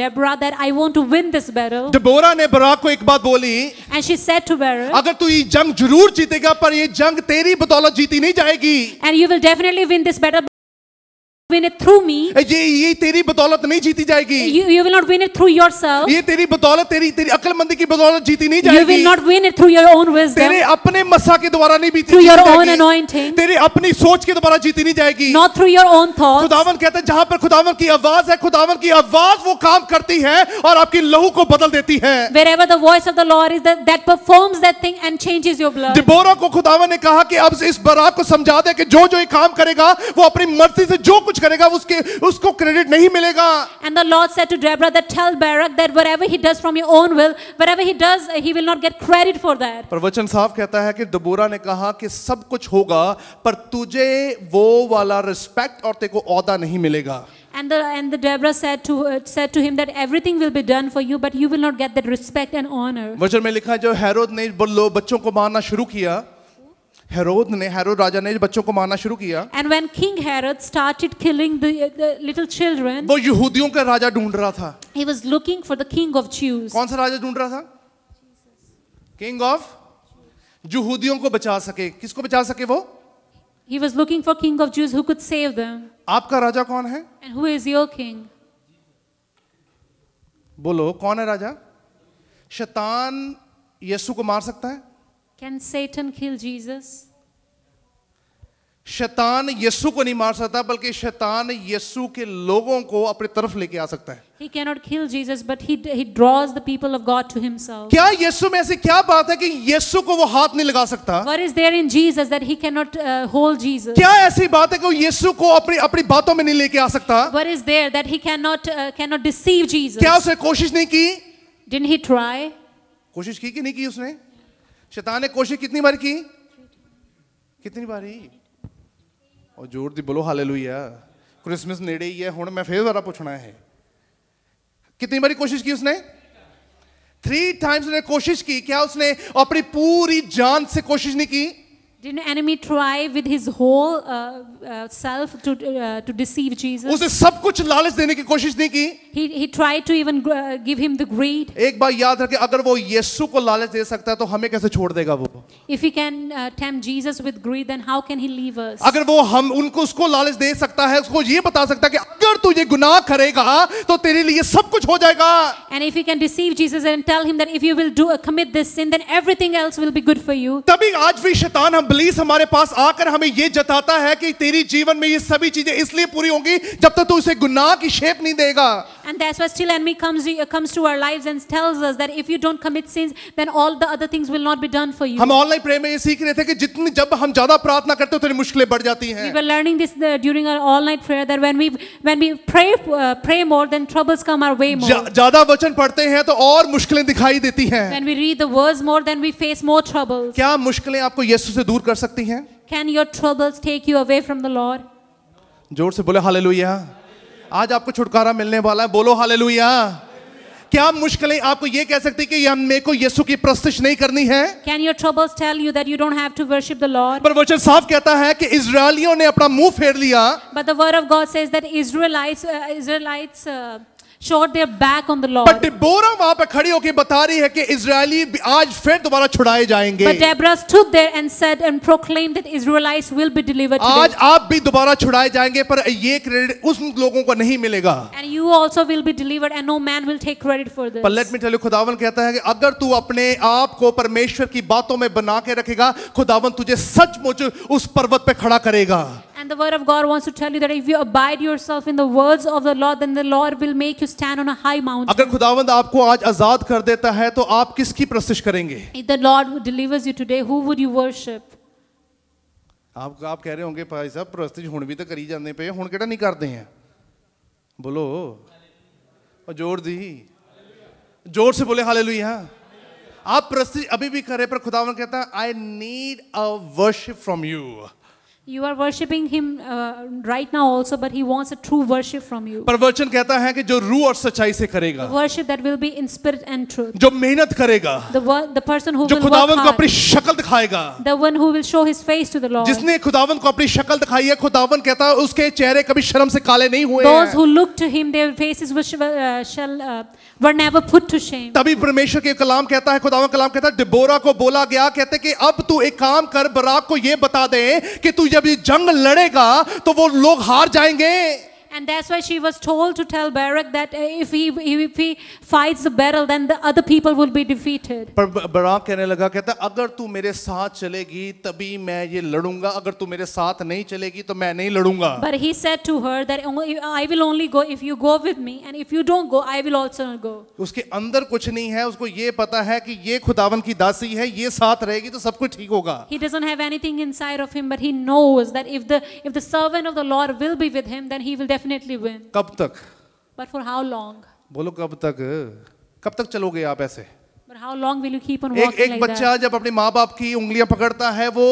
डेबोरा uh, uh, ने बराक को एक बात बोली and she said to Barak, अगर तू ये जंग जरूर जीतेगा पर ये जंग तेरी बदौलत जीती नहीं जाएगी and you will definitely win this battle win it through me ye ye teri badolat nahi jeeti jayegi you, will not win it through yourself ये तेरी बदौलत teri तेरी अक्लमंदी ki badolat jeeti nahi jayegi you will not win it through your own wisdom tere apne masa ke dwara nahi jeeti jayegi through your own anointing tere apni soch ke dwara jeeti nahi jayegi not through your own thoughts khudawan kehta hai jahan par khudawan ki awaaz hai khudawan ki awaaz wo kaam karti hai aur aapki lahu ko badal deti hai wherever the voice of the lord is that that performs that thing and changes your blood debora ko khudawan ne kaha ki ab is barak ko samjha de ki jo jo ye kaam karega wo apni marzi se jo कुछ कुछ करेगा उसके उसको credit नहीं मिलेगा and the lord said to deborah that tell barak that whatever he does from your own will whatever he does he will not get credit for that प्रवचन साफ कहता है कि दबोरा ने कहा कि सब कुछ होगा पर तुझे वो वाला रिस्पेक्ट और तेरे को औदा नहीं मिलेगा and the and the debra said to uh, said to him that everything will be done for you but you will not get that respect and honor vachan वचन में लिखा है जो हेरोद ने बच्चों ko maarna shuru kiya Herod ने हेरोद राजा ने बच्चों को मारना शुरू किया and when king Herod started killing the little children वो यहूदियों का राजा ढूंढ रहा था he was looking for the king of Jews कौन सा राजा ढूंढ रहा था किंग ऑफ यहूदियों को बचा सके किसको बचा सके वो he was looking for king of Jews who could save them आपका राजा कौन है? And who is your king बोलो कौन है राजा? शैतान यीशु को मार सकता है? Can Satan kill Jesus? शैतान यीशु को नहीं मार सकता बल्कि शैतान यीशु के लोगों को अपनी तरफ लेके आ सकता है He cannot kill Jesus but he he draws the people of God to himself. क्या यीशु में ऐसी क्या बात है कि यीशु को वो हाथ नहीं लगा सकता? What is there in Jesus that he cannot uh, hold Jesus? क्या ऐसी बात है कि वो यीशु को अपनी अपनी बातों में नहीं लेके आ सकता? What is there that he cannot uh, cannot deceive Jesus? क्या उसने कोशिश नहीं की? Didn't he try? कोशिश की कि नहीं की उसने? शैतान ने कोशिश कितनी बार की कितनी बार ही और जोर दी बोलो हाले लुईया क्रिसमस ने ही हूँ मैं फिर द्वारा पूछना है कितनी बारी कोशिश की उसने थ्री टाइम्स उसने कोशिश की क्या उसने अपनी पूरी जान से कोशिश नहीं की Didn't enemy try with his whole uh, uh, self to uh, to deceive Jesus? उसे सब कुछ लालच देने की कोशिश नहीं की. He he tried to even uh, give him the greed. एक बार याद रखें अगर वो यीशु को लालच दे सकता है तो हमें कैसे छोड़ देगा वो? If he can uh, tempt Jesus with greed, then how can he leave us? अगर वो हम उनको उसको लालच दे सकता है, उसको ये बता सकता है कि अगर तू ये गुनाह करेगा तो तेरे लिए सब कुछ हो जाएगा. And if he can deceive Jesus and tell him that if you will do uh, commit this sin, then everything else will be good for you. तभी आज भी शैतान हम इबलीस हमारे पास आकर हमें यह जताता है कि तेरी जीवन में ये सभी चीजें इसलिए पूरी होंगी जब तक तू तो इसे गुनाह की शेप नहीं देगा And that's why still enemy comes, uh, comes to our lives and tells us that if you don't commit sins, then all the other things will not be done for you. हम online prayer में ये सीख रहे थे कि जितनी जब हम ज्यादा प्रार्थना करते हैं उतनी मुश्किलें बढ़ जाती हैं. We were learning this uh, during our all night prayer that when we when we pray uh, pray more then troubles come our way more. ज्यादा वचन पढ़ते हैं तो और मुश्किलें दिखाई देती हैं. When we read the words more then we face more troubles. क्या मुश्किलें आपको यीशु से दूर कर सकती हैं? Can your troubles take you away from the Lord? जोर से बोले हालेलुया। आज आपको छुटकारा मिलने वाला है बोलो हाल क्या आप मुश्किलें आपको ये कह सकते कि हम मेरे को यीशु की प्रस्तुत नहीं करनी है can your troubles tell you that you don't have to worship the Lord पर वचन साफ कहता है कि इजरायलियों ने अपना मुंह फेर लिया but the word of God says that Israelites Israelites showed their back on the Lord. But Deborah वहाँ पे खड़ी होकर बता रही है कि इजरायली आज फिर दोबारा छुड़ाए जाएंगे. But Deborah stood there and said and proclaimed that Israelites will be delivered today. आज आप भी दोबारा छुड़ाए जाएंगे पर ये क्रेडिट उस लोगों को नहीं मिलेगा. And you also will be delivered and no man will take credit for this. But let me tell you खुदावन कहता है कि अगर तू अपने आप को परमेश्वर की बातों में बना के रखेगा खुदावन तुझे सचमुच उस पर्वत पे खड़ा करेगा. And the word of God wants to tell you that if you abide yourself in the words of the Lord, then the Lord will make you stand on a high mountain. अगर खुदावंद आपको आज आजाद कर देता है तो आप किसकी प्रस्तुत karenge If the Lord delivers you today, who would you worship? aap aap keh rahe honge bhai sahab प्रस्तुत hun bhi to kari jande pe hun keda nahi karde hain bolo aur जोर di जोर se bole hallelujah आप प्रस्तुति अभी भी कर रहे पर खुदावन कहता है I need a worship from you You are worshiping him uh, right now also, but he wants a true worship from you. पर वचन कहता है कि जो रूह और सच्चाई से करेगा Worship that will be in spirit and truth. जो मेहनत करेगा The, one, the person who जो will work खुदावन को hard. अपनी शक्ल दिखाएगा The one who will show his face to the Lord. जिसने खुदावन को अपनी शक्ल दिखाई है खुदावन कहता है उसके चेहरे कभी शर्म से काले नहीं हुए Those हैं who look to him, their faces which, uh, shall, uh, were never put to shame. तभी परमेश्वर के कलाम कहता है खुदावन कलाम कहता है डिबोरा को बोला गया कहते कि अब तू एक काम कर बराक को ये बता दे कि तू ये जब ये जंग लड़ेगा तो वो लोग हार जाएंगे And that's why she was told to tell Barak that eh, if he, if he fights the battle, then the other people will be defeated. पर बराक कहने लगा कहता अगर तू मेरे साथ चलेगी तभी मैं ये लड़ूंगा अगर तू मेरे साथ नहीं चलेगी तो मैं नहीं लड़ूंगा But he said to her that oh, I will only go if you go with me and if you don't go I will also not go. उसके अंदर कुछ नहीं है उसको ये पता है कि ये खुदावन की दासी है ये साथ रहेगी तो सब कुछ ठीक होगा He doesn't have anything inside of him but he knows that if the if the servant of the Lord will be with him then he will definitely definitely win कब तक बट फॉर हाउ लॉन्ग बोलो कब तक कब तक चलोगे आप ऐसे How long will you keep on एक एक like बच्चा that? जब अपने माँ बाप की उंगलियां पकड़ता है वो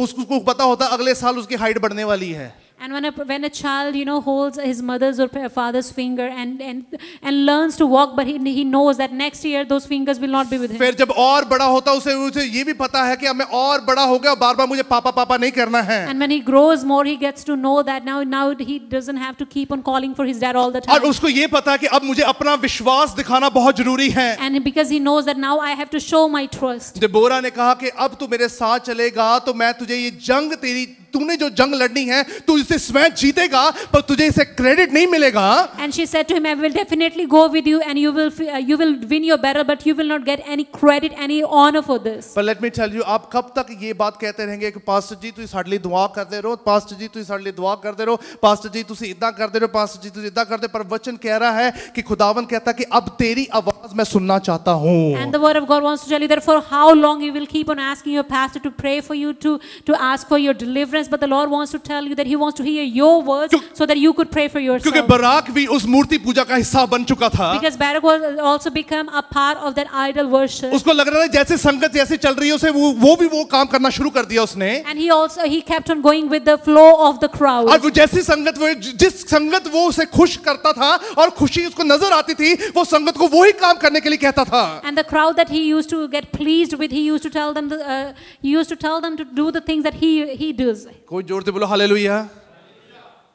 उसको पता होता अगले साल उसकी हाइट बढ़ने वाली है And when a, when a child, you know, holds his mother's or father's finger and, and, and learns to walk, but he, he knows that next year those fingers will not be with him. फिर जब और बड़ा होता उसे उसे ये भी पता है कि अब मैं और बड़ा हो गया बार-बार मुझे पापा पापा नहीं करना है. And when he grows more, he gets to know that now now he doesn't have to keep on calling for his dad all the time. और उसको ये पता है कि अब मुझे अपना विश्वास दिखाना बहुत जरूरी है. And because he knows that now I have to show my trust. डिबोरा ने कहा कि अब तूने जो जंग लड़नी है तू इसे स्वयं जीतेगा पर तुझे इसे क्रेडिट नहीं मिलेगा and she said to him I will definitely go with you and you will you will win your battle but you will not get any credit any honour for this but let me tell you आप कब तक ये बात कहते रहेंगे कि pastor जी तू इस दुआ करते रहो पास्टर जी तू इस दुआ करते रहो पास्टर जी तू इदा करते रहो पास्टर जी तू इदा करते पर वचन कह रहा है कि खुदावन कहता कि अब तेरी आवाज मैं सुनना चाहता हूं and the word of God wants to tell you therefore how long you will keep on asking your pastor to pray for you to to ask for your deliverance but the Lord wants to tell you that he wants to hear your words so that you could pray for yourself क्योंकि Barak भी उस मूर्ति पूजा का हिस्सा बन चुका था because Barak was also become a part of that idol worship उसको लग रहा था जैसे संगत जैसे चल रही है उसे वो वो भी वो काम करना शुरू कर दिया उसने and he also he kept on going with the flow of the crowd और वो जैसी संगत वो जिस संगत वो उसे खुश करता था और खुशी उसको नजर आती थी वो संगत को वही काम करने के लिए कहता था and the crowd that he used to get pleased with he used to tell them the, uh, he used to tell them to do the things that he he does ਕੋਈ ਜ਼ੋਰ ਤੇ ਬੋਲੋ ਹਾਲੇਲੂਇਆ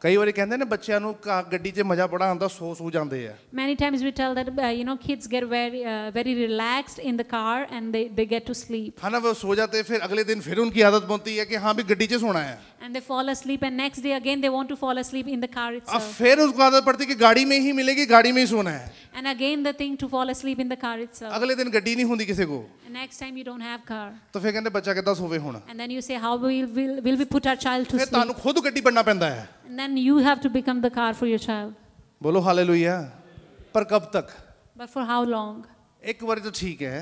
ਕਈ ਵਾਰੀ ਕਹਿੰਦੇ ਨੇ ਬੱਚਿਆਂ ਨੂੰ ਗੱਡੀ 'ਚ ਮਜ਼ਾ ਬੜਾ ਆਉਂਦਾ ਸੋ ਸੋ ਜਾਂਦੇ ਆ many times we tell that uh, you know kids get very uh, very relaxed in the car and they they get to sleep ਹਾਂ ਨਾ ਉਹ ਸੋ ਜਾਂਦੇ ਫਿਰ ਅਗਲੇ ਦਿਨ ਫਿਰ ਉਨਕੀ ਆਦਤ ਬਣਦੀ ਹੈ ਕਿ ਹਾਂ ਵੀ ਗੱਡੀ 'ਚ ਸੋਣਾ ਹੈ and they fall asleep and next day again they want to fall asleep in the car itself अब फिर उसको आदत पड़ती है कि गाड़ी में ही मिलेगी गाड़ी में ही सोना है and again the thing to fall asleep in the car itself अगले दिन गड्डी नहीं होती किसी को next time you don't have car तो फिर कहते बच्चा कितना सोवे होना and then you say how will will will we put our child to sleep फिर तानु खुद गड्डी बनना पैंदा है and then you have to become the car for your child बोलो हालेलुया पर कब तक but for how long एक बार तो ठीक है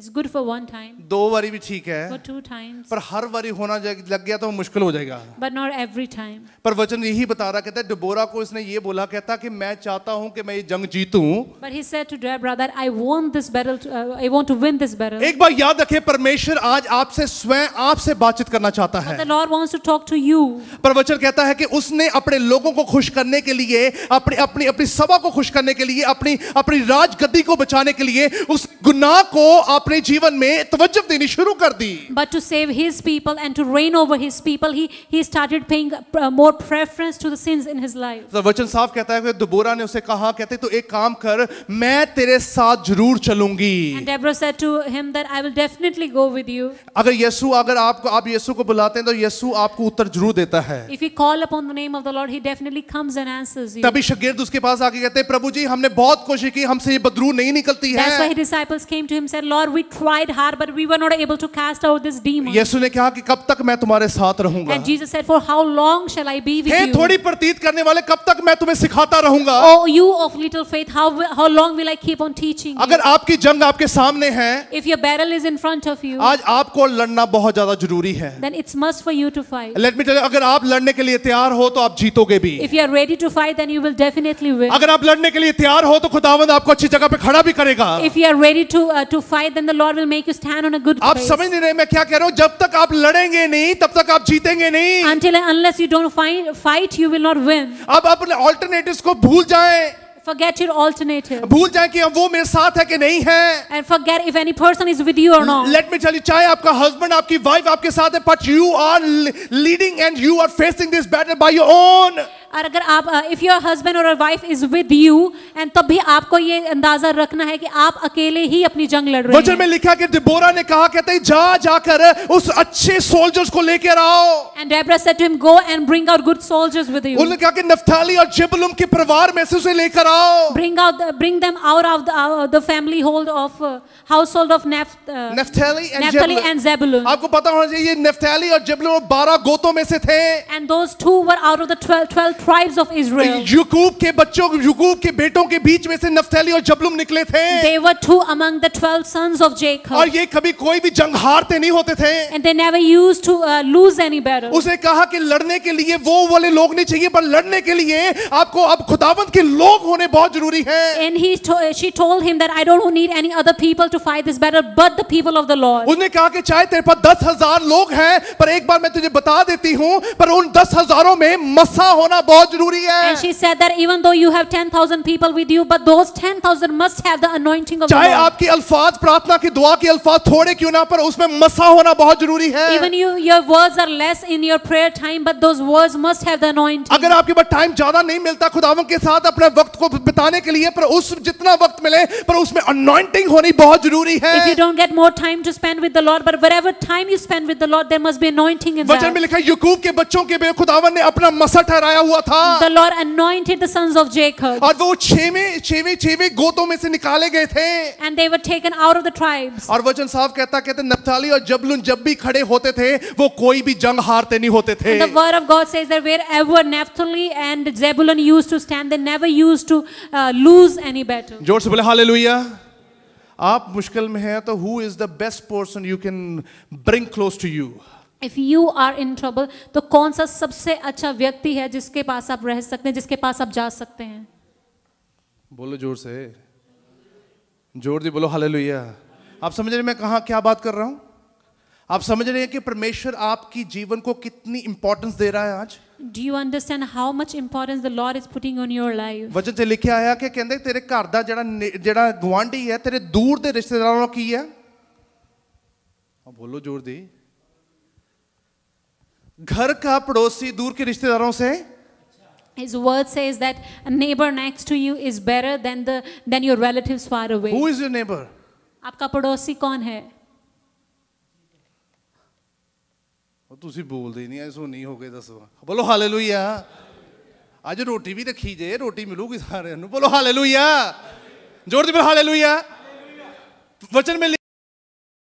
it's good for one time दो बारी भी ठीक है फॉर टू टाइम्स पर हर बारी होना लग गया तो मुश्किल हो जाएगा बट नॉट एवरी टाइम पर वचन यही बता रहा कहता है डिबोरा को इसने ये बोला कहता कि मैं चाहता हूं कि मैं ये जंग जीतूं but he said to Deborah that I want this battle I want to win this battle एक बार याद रखें परमेश्वर आज आपसे स्वयं आपसे बातचीत करना चाहता है the Lord wants to talk to you पर वचन कहता है कि उसने अपने लोगों को खुश करने के लिए अपनी अपनी अपनी सभा को खुश करने के लिए अपनी अपनी राजगद्दी को बचाने के लिए उस गुनाह को आप अपने जीवन में तवज्जो देनी शुरू कर दी but to save his people and to reign over his people he he started paying more preference to the sins in his life द वचन साफ कहता है कि दबोरा ने उसे कहा कहते तो एक काम कर मैं तेरे साथ जरूर चलूंगी and Deborah said to him that I will definitely go with you अगर यीशु अगर आपको आप यीशु को बुलाते हैं तो यीशु आपको उत्तर जरूर देता है if you call upon the name of the Lord he definitely comes and answers you तभी शागिर्द उसके पास आके कहते हैं प्रभु जी हमने बहुत कोशिश की हमसे ये बदरू नहीं निकलती है that's why disciples came to him said Lord we tried hard but we were not able to cast out this demon yesu ne kaha ki kab tak main tumhare saath rahunga and Jesus said for how long shall I be with you hey thodi प्रतीत karne wale kab tak main tumhe sikhata rahunga oh you of little faith how how long will I keep on teaching agar aapki jang aapke सामने hai if your battle is in front of you aaj aapko ladna bahut ज्यादा जरूरी hai then it's must for you to fight let me tell you agar aap ladne ke liye तैयार ho to aap जीतोगे bhi if you are ready to fight then you will definitely win agar aap ladne ke liye तैयार ho to khudaavand aapko अच्छी jagah pe khada bhi karega if you are ready to uh, to fight then the Lord will make you stand on a good आप समझ नहीं रहे मैं क्या कह रहा हूँ जब तक आप लड़ेंगे नहीं तब तक आप जीतेंगे नहीं until and unless you don't fight, fight you will not win अब अपने alternatives को भूल जाएं Forget your alternative. भूल जाए कि वो मेरे साथ है कि नहीं है And forget if any person is with you or not. Let me tell you, चाहे आपका husband, आपकी wife आपके साथ है, but you are leading and you are facing this battle by your own. और अगर आप इफ़ योर हस्बैंड और wife is with you and तब भी आपको ये अंदाजा रखना है कि आप अकेले ही अपनी जंग लड़ रहे हैं में लिखा कि डिबोरा ने कहा कहते हैं जा जाकर उस अच्छे सोल्जर्स को लेकर आओ and Deborah said to him go and bring out good soldiers with you उन्होंने कहा कि नफ्ताली और जिबलूम के परिवार में से उसे लेकर आओ bring out bring them out of the family hold of household of Naphtali and Zebulun आपको पता होना चाहिए नफ्ताली और जिबलूम 12 गोतों में से थे and those two were out of the 12 tribes of Israel. यूकुब के बच्चों यूकुब के बेटों के बीच में से नफ्ताली और जबलूम निकले थे They were two among the 12 sons of Jacob. और ये कभी कोई भी जंग हारते नहीं होते थे And they never used to uh, lose any battle. उसे कहा कि लड़ने के लिए वो वाले लोग नहीं चाहिए पर लड़ने के लिए आपको अब खुदावंत के लोग होने बहुत जरूरी है And he she told him that I don't need any other people to fight this battle but the people of the Lord. उसने कहा कि चाहे तेरे पास दस हजार लोग हैं पर एक बार मैं तुझे बता देती हूँ पर उन दस हजारों में मसा होना बहुत जरूरी है and she said that even though you have 10000 people with you but those 10000 must have the anointing of चाहे आपकी अल्फाज प्रार्थना की दुआ के अल्फाज थोड़े क्यों ना पर उसमें मसा होना बहुत जरूरी है even you your words are less in your prayer time but those words must have the anointing अगर आपके पास टाइम ज्यादा नहीं मिलता खुदावन के साथ अपने वक्त को बिताने के लिए पर उस जितना वक्त मिले पर उसमें anointing होनी बहुत जरूरी है if you don't get more time to spend with the lord but wherever time you spend with the lord there must be anointing in वचन में लिखा है यकूब के बच्चों के लिए खुदावन ने अपना मसा ठहराया हुआ हुआ था the Lord anointed the sons of Jacob और वो छेवें छेवें छेवें गोतों में से निकाले गए थे and they were taken out of the tribes और वचन साफ कहता कहते नप्ताली और जबलून जब भी खड़े होते थे वो कोई भी जंग हारते नहीं होते थे and the word of God says that wherever Naphtali and Zebulun used to stand they never used to uh, lose any battle जोर से बोले हालेलुया आप मुश्किल में हैं तो who is the best person you can bring close to you if you are in trouble तो कौन सा सबसे अच्छा व्यक्ति है जिसके पास आप रह सकते हैं जिसके पास आप जा सकते हैं बोलो जोर से जोर दी बोलो हालेलुया आप समझ रहे मैं कहा क्या बात कर रहा हूं आप समझ रहे हैं कि परमेश्वर आपकी जीवन को कितनी इंपॉर्टेंस दे रहा है आज do you understand how much importance the Lord is putting on your life वचन से लिखे आया कि ਕਹਿੰਦੇ ਤੇਰੇ ਘਰ ਦਾ जरा जरा ਗਵਾਂਢੀ है तेरे दूर ਦੇ रिश्तेदारों की है ਹੈ ਆ ਬੋਲੋ ਜ਼ੋਰ घर का पड़ोसी दूर के रिश्तेदारों से His word says that a neighbor next to you is better than the than your relatives far away. Who is your neighbor? आपका पड़ोसी कौन है वो तो उसी बोल दे नहीं ਨਹੀਂ ਐਸੋ ਨਹੀਂ ਹੋ ਗਏ ਦੱਸੋ ਬੋਲੋ ਹਾਲੇਲੂਇਆ ਅੱਜ ਰੋਟੀ ਵੀ ਰੱਖੀ ਜੇ ਰੋਟੀ ਮਿਲੂਗੀ ਸਾਰਿਆਂ ਨੂੰ बोलो ਹਾਲੇਲੂਇਆ जोर दे बोलो ਹਾਲੇਲੂਇਆ वचन में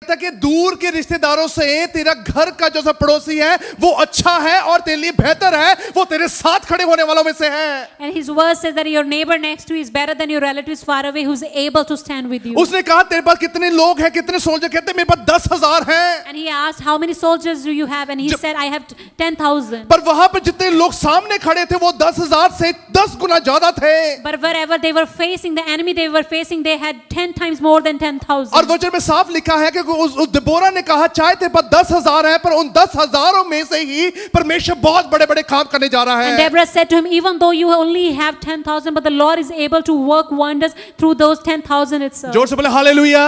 कहता कि दूर के रिश्तेदारों से तेरा घर का जो सा पड़ोसी है वो अच्छा है और तेरे लिए बेहतर है वो तेरे साथ खड़े होने वालों में से है and his verse says that your neighbour next to is better than your relatives far away who is able to stand with you उसने कहा तेरे पास कितने लोग हैं कितने सोल्जर कहते मेरे पास 10000 हैं and he asked how many soldiers do you have and he said I have 10000 पर वहां पर जितने लोग सामने खड़े थे वो 10000 से 10 गुना ज्यादा थे but wherever they were facing the enemy they were facing they had 10 times more than 10000 और वचन में साफ लिखा है कि उस, उस दबोरा ने कहा चाहे तेरे पास दस हजार है पर उन दस हजारों में से ही परमेश्वर बहुत बड़े बड़े काम करने जा रहा है And Deborah said to him, even though you only have 10,000, but the Lord is able to work wonders through those 10,000 itself. जोर से बोले हालेलुया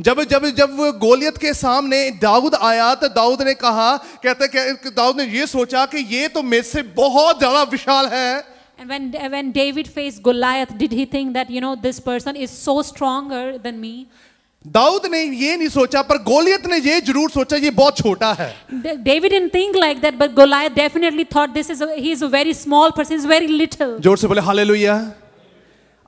जब जब जब गोलियत के सामने दाऊद आया तो दाऊद ने कहा कहते दाऊद ने ये सोचा कि ये तो मेरे से बहुत ज्यादा विशाल है And when, when David faced Goliath, did he think that, you know, this person is so stronger than me? Dawood ने ये नहीं सोचा पर गोलियत ने ये जरूर सोचा ये बहुत छोटा है David in think like that but Goliath definitely thought this is he is a very small person is very little जोर से बोले हालेलुया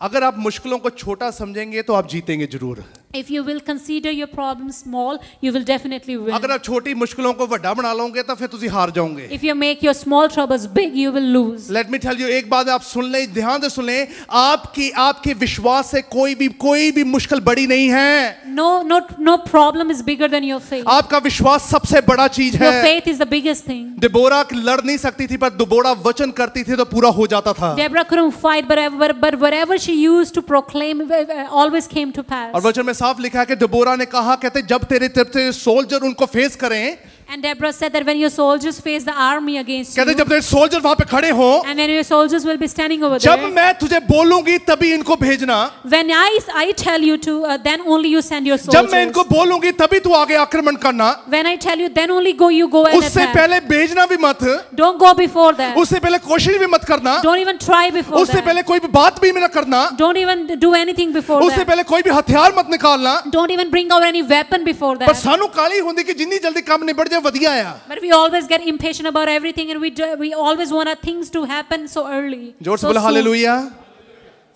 अगर आप मुश्किलों को छोटा समझेंगे तो आप जीतेंगे जरूर If you will consider your problems small, you will definitely win. अगर आप छोटी मुश्किलों को बड़ा बना लोगे तो फिर तुझे हार जाओगे. If you make your small troubles big, you will lose. Let me tell you एक बात आप सुन ले, ध्यान से सुन ले, आपकी आपके विश्वास से कोई भी कोई भी मुश्किल बड़ी नहीं है. No no no problem is bigger than your faith. आपका विश्वास सबसे बड़ा चीज है. Your faith is the biggest thing. Deborah लड़ नहीं सकती थी पर डेबोरा वचन करती थी तो पूरा हो जाता था. Deborah couldn't fight but but whatever she used to proclaim always came to pass. और वचन में साफ लिखा है कि डबोरा ने कहा कहते जब तेरे तरफ से सोल्जर उनको फेस करें And Deborah said that when your soldiers face the army against you. कहते जब तेरे soldiers वहाँ पे खड़े हों. And when your soldiers will be standing over there. जब मैं तुझे बोलूँगी तभी इनको भेजना When I I tell you to uh, then only you send your soldiers. जब मैं इनको बोलूँगी तभी तू आगे आक्रमण करना When I tell you then only go you go and attack. उससे पहले भेजना भी मत Don't go before that. उससे पहले कोशिश भी मत करना Don't even try before उससे that. पहले कोई भी बात भी ना करना Don't even do anything before उससे that. पहले कोई भी हथियार मत निकालना Don't even bring out any weapon before that. पर सानू काली होंदी कि जितनी जल्दी काम निबड़ जाए ਵਧੀਆ ਆ but we always get impatient about everything and we we always want our things to happen so early जोर से बोलो हालेलुया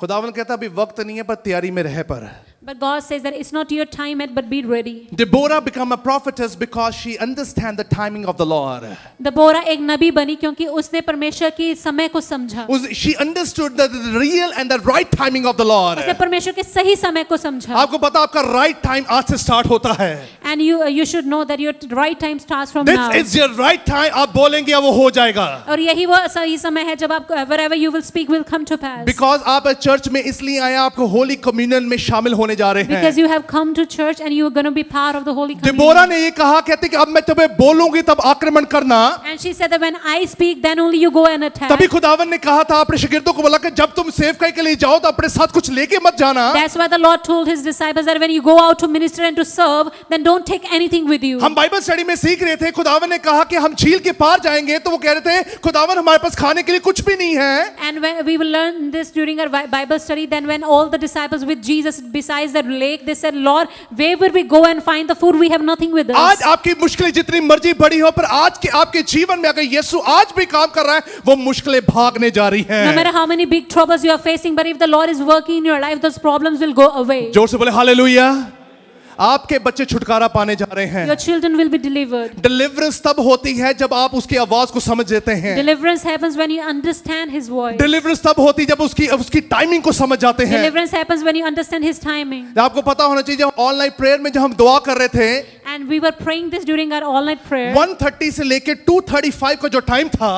खुदावन कहता अभी वक्त नहीं है पर तैयारी में रह But God says that it's not your time yet, but be ready. Deborah became a prophetess because she understand the timing of the Lord. Deborah एक नबी बनी क्योंकि उसने परमेश्वर की समय को समझा. She understood the real and the right timing of the Lord. उसने परमेश्वर के सही समय को समझा. आपको पता आपका right time आज से start होता है. And you you should know that your right time starts from This now. This is your right time. आप बोलेंगे वो हो जाएगा. और यही वो सही समय है जब आप wherever you will speak will come to pass. Because आप चर्च में इसलिए आए आपको होली कम्युनियन में शामिल होने होने जा रहे हैं because you have come to church and you are going to be part of the holy communion डिबोरा ने ये कहा कहते कि अब मैं तुम्हें बोलूंगी तब आक्रमण करना and she said that when i speak then only you go and attack तभी खुदावन ने कहा था अपने शिगिर्दों को बोला कि जब तुम सेवकाई के लिए जाओ तो अपने साथ कुछ लेके मत जाना that's why the lord told his disciples that when you go out to minister and to serve then don't take anything with you हम बाइबल स्टडी में सीख रहे थे खुदावन ने कहा कि हम झील के पार जाएंगे तो वो कह रहे थे खुदावन हमारे पास खाने के लिए कुछ भी नहीं है and when we will learn this during our bible study then when all the disciples with jesus beside realized that lake, they said, Lord, where will we go and find the food? We have nothing with us. आज आपकी मुश्किलें जितनी मर्जी बड़ी हो पर आज के आपके जीवन में अगर यीशु आज भी काम कर रहा है वो मुश्किलें भागने जा रही हैं. No matter how many big troubles you are facing, but if the Lord is working in your life, those problems will go away. जोर से बोले हालेलुया. आपके बच्चे छुटकारा पाने जा रहे हैं children will be delivered deliverance तब होती है जब आप उसकी आवाज को समझ देते हैं डिलीवरेंस हैपेंस डिलीवरेंस तब होती है जब उसकी उसकी टाइमिंग को समझ जाते हैं डिलीवरेंस हैपेंस आपको पता होना चाहिए जब ऑनलाइन प्रेयर में जब हम दुआ कर रहे थे and we were praying this during our online prayer 1:30 से लेकर 2:35 का जो टाइम था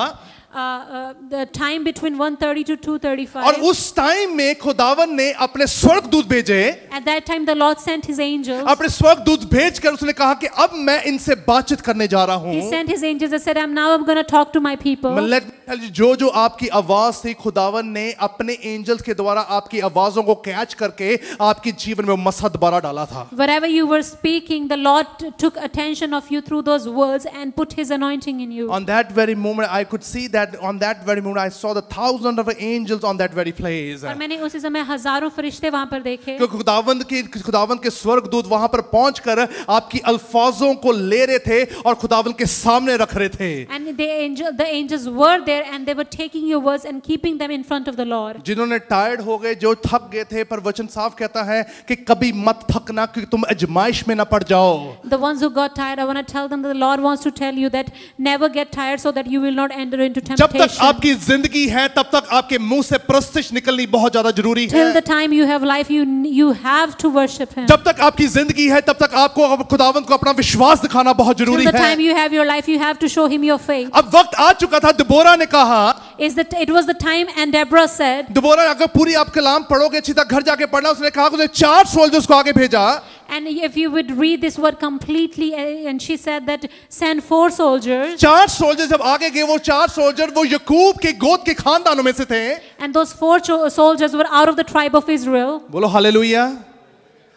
the time between 1:30 to 2:35 और उस टाइम में खुदावन ने अपने स्वर्गदूत भेजे at that time the lord sent his angels अपने स्वर्गदूत भेजकर उसने कहा कि अब मैं इनसे बातचीत करने जा रहा हूं he sent his angels and said i'm now i'm going to talk to my people let me tell you जो जो आपकी आवाज थी खुदावन ने अपने एंजल्स के द्वारा आपकी आवाजों को कैच करके आपके जीवन में मसा दोबारा डाला था wherever you were speaking the lord took attention of you through those words and put his anointing in you on that very moment i could see that that on that very moon I saw the thousands of angels on that very place. और मैंने उसी समय हजारों फरिश्ते वहां पर देखे क्योंकि खुदावंद के खुदावंद के स्वर्गदूत वहां पर पहुंचकर आपकी अल्फाजों को ले रहे थे और खुदावंद के सामने रख रहे थे and the angel the angels were there and they were taking your words and keeping them in front of the lord जिन्होंने tired हो गए जो थक गए थे पर वचन साफ कहता है कि कभी मत थकना क्योंकि तुम अजमाइश में ना पड़ जाओ the ones who got tired i want to tell them that the lord wants to tell you that never get tired so that you will not enter into जब तक आपकी जिंदगी है तब तक आपके मुंह से प्रस्तिश निकलनी बहुत ज्यादा जरूरी है the time you have life you you have to worship him जब तक आपकी जिंदगी है तब तक आपको खुदावन को अपना विश्वास दिखाना बहुत जरूरी है the time you have your life you have to show him your faith अब वक्त आ चुका था दुबोरा ने कहा is that it was the time and Deborah said दिबोरा अगर पूरी आप कलाम पढ़ोगे अच्छी तरह घर जाके पढ़ना उसने कहा उसने चार सोल्जर्स को आगे भेजा And if you would read this word completely, and she said that send four soldiers. चार soldiers जब आगे गए वो चार soldier वो यकूब के गोद के खानदानों में से थे. And those four soldiers were out of the tribe of Israel. बोलो हालेलुया.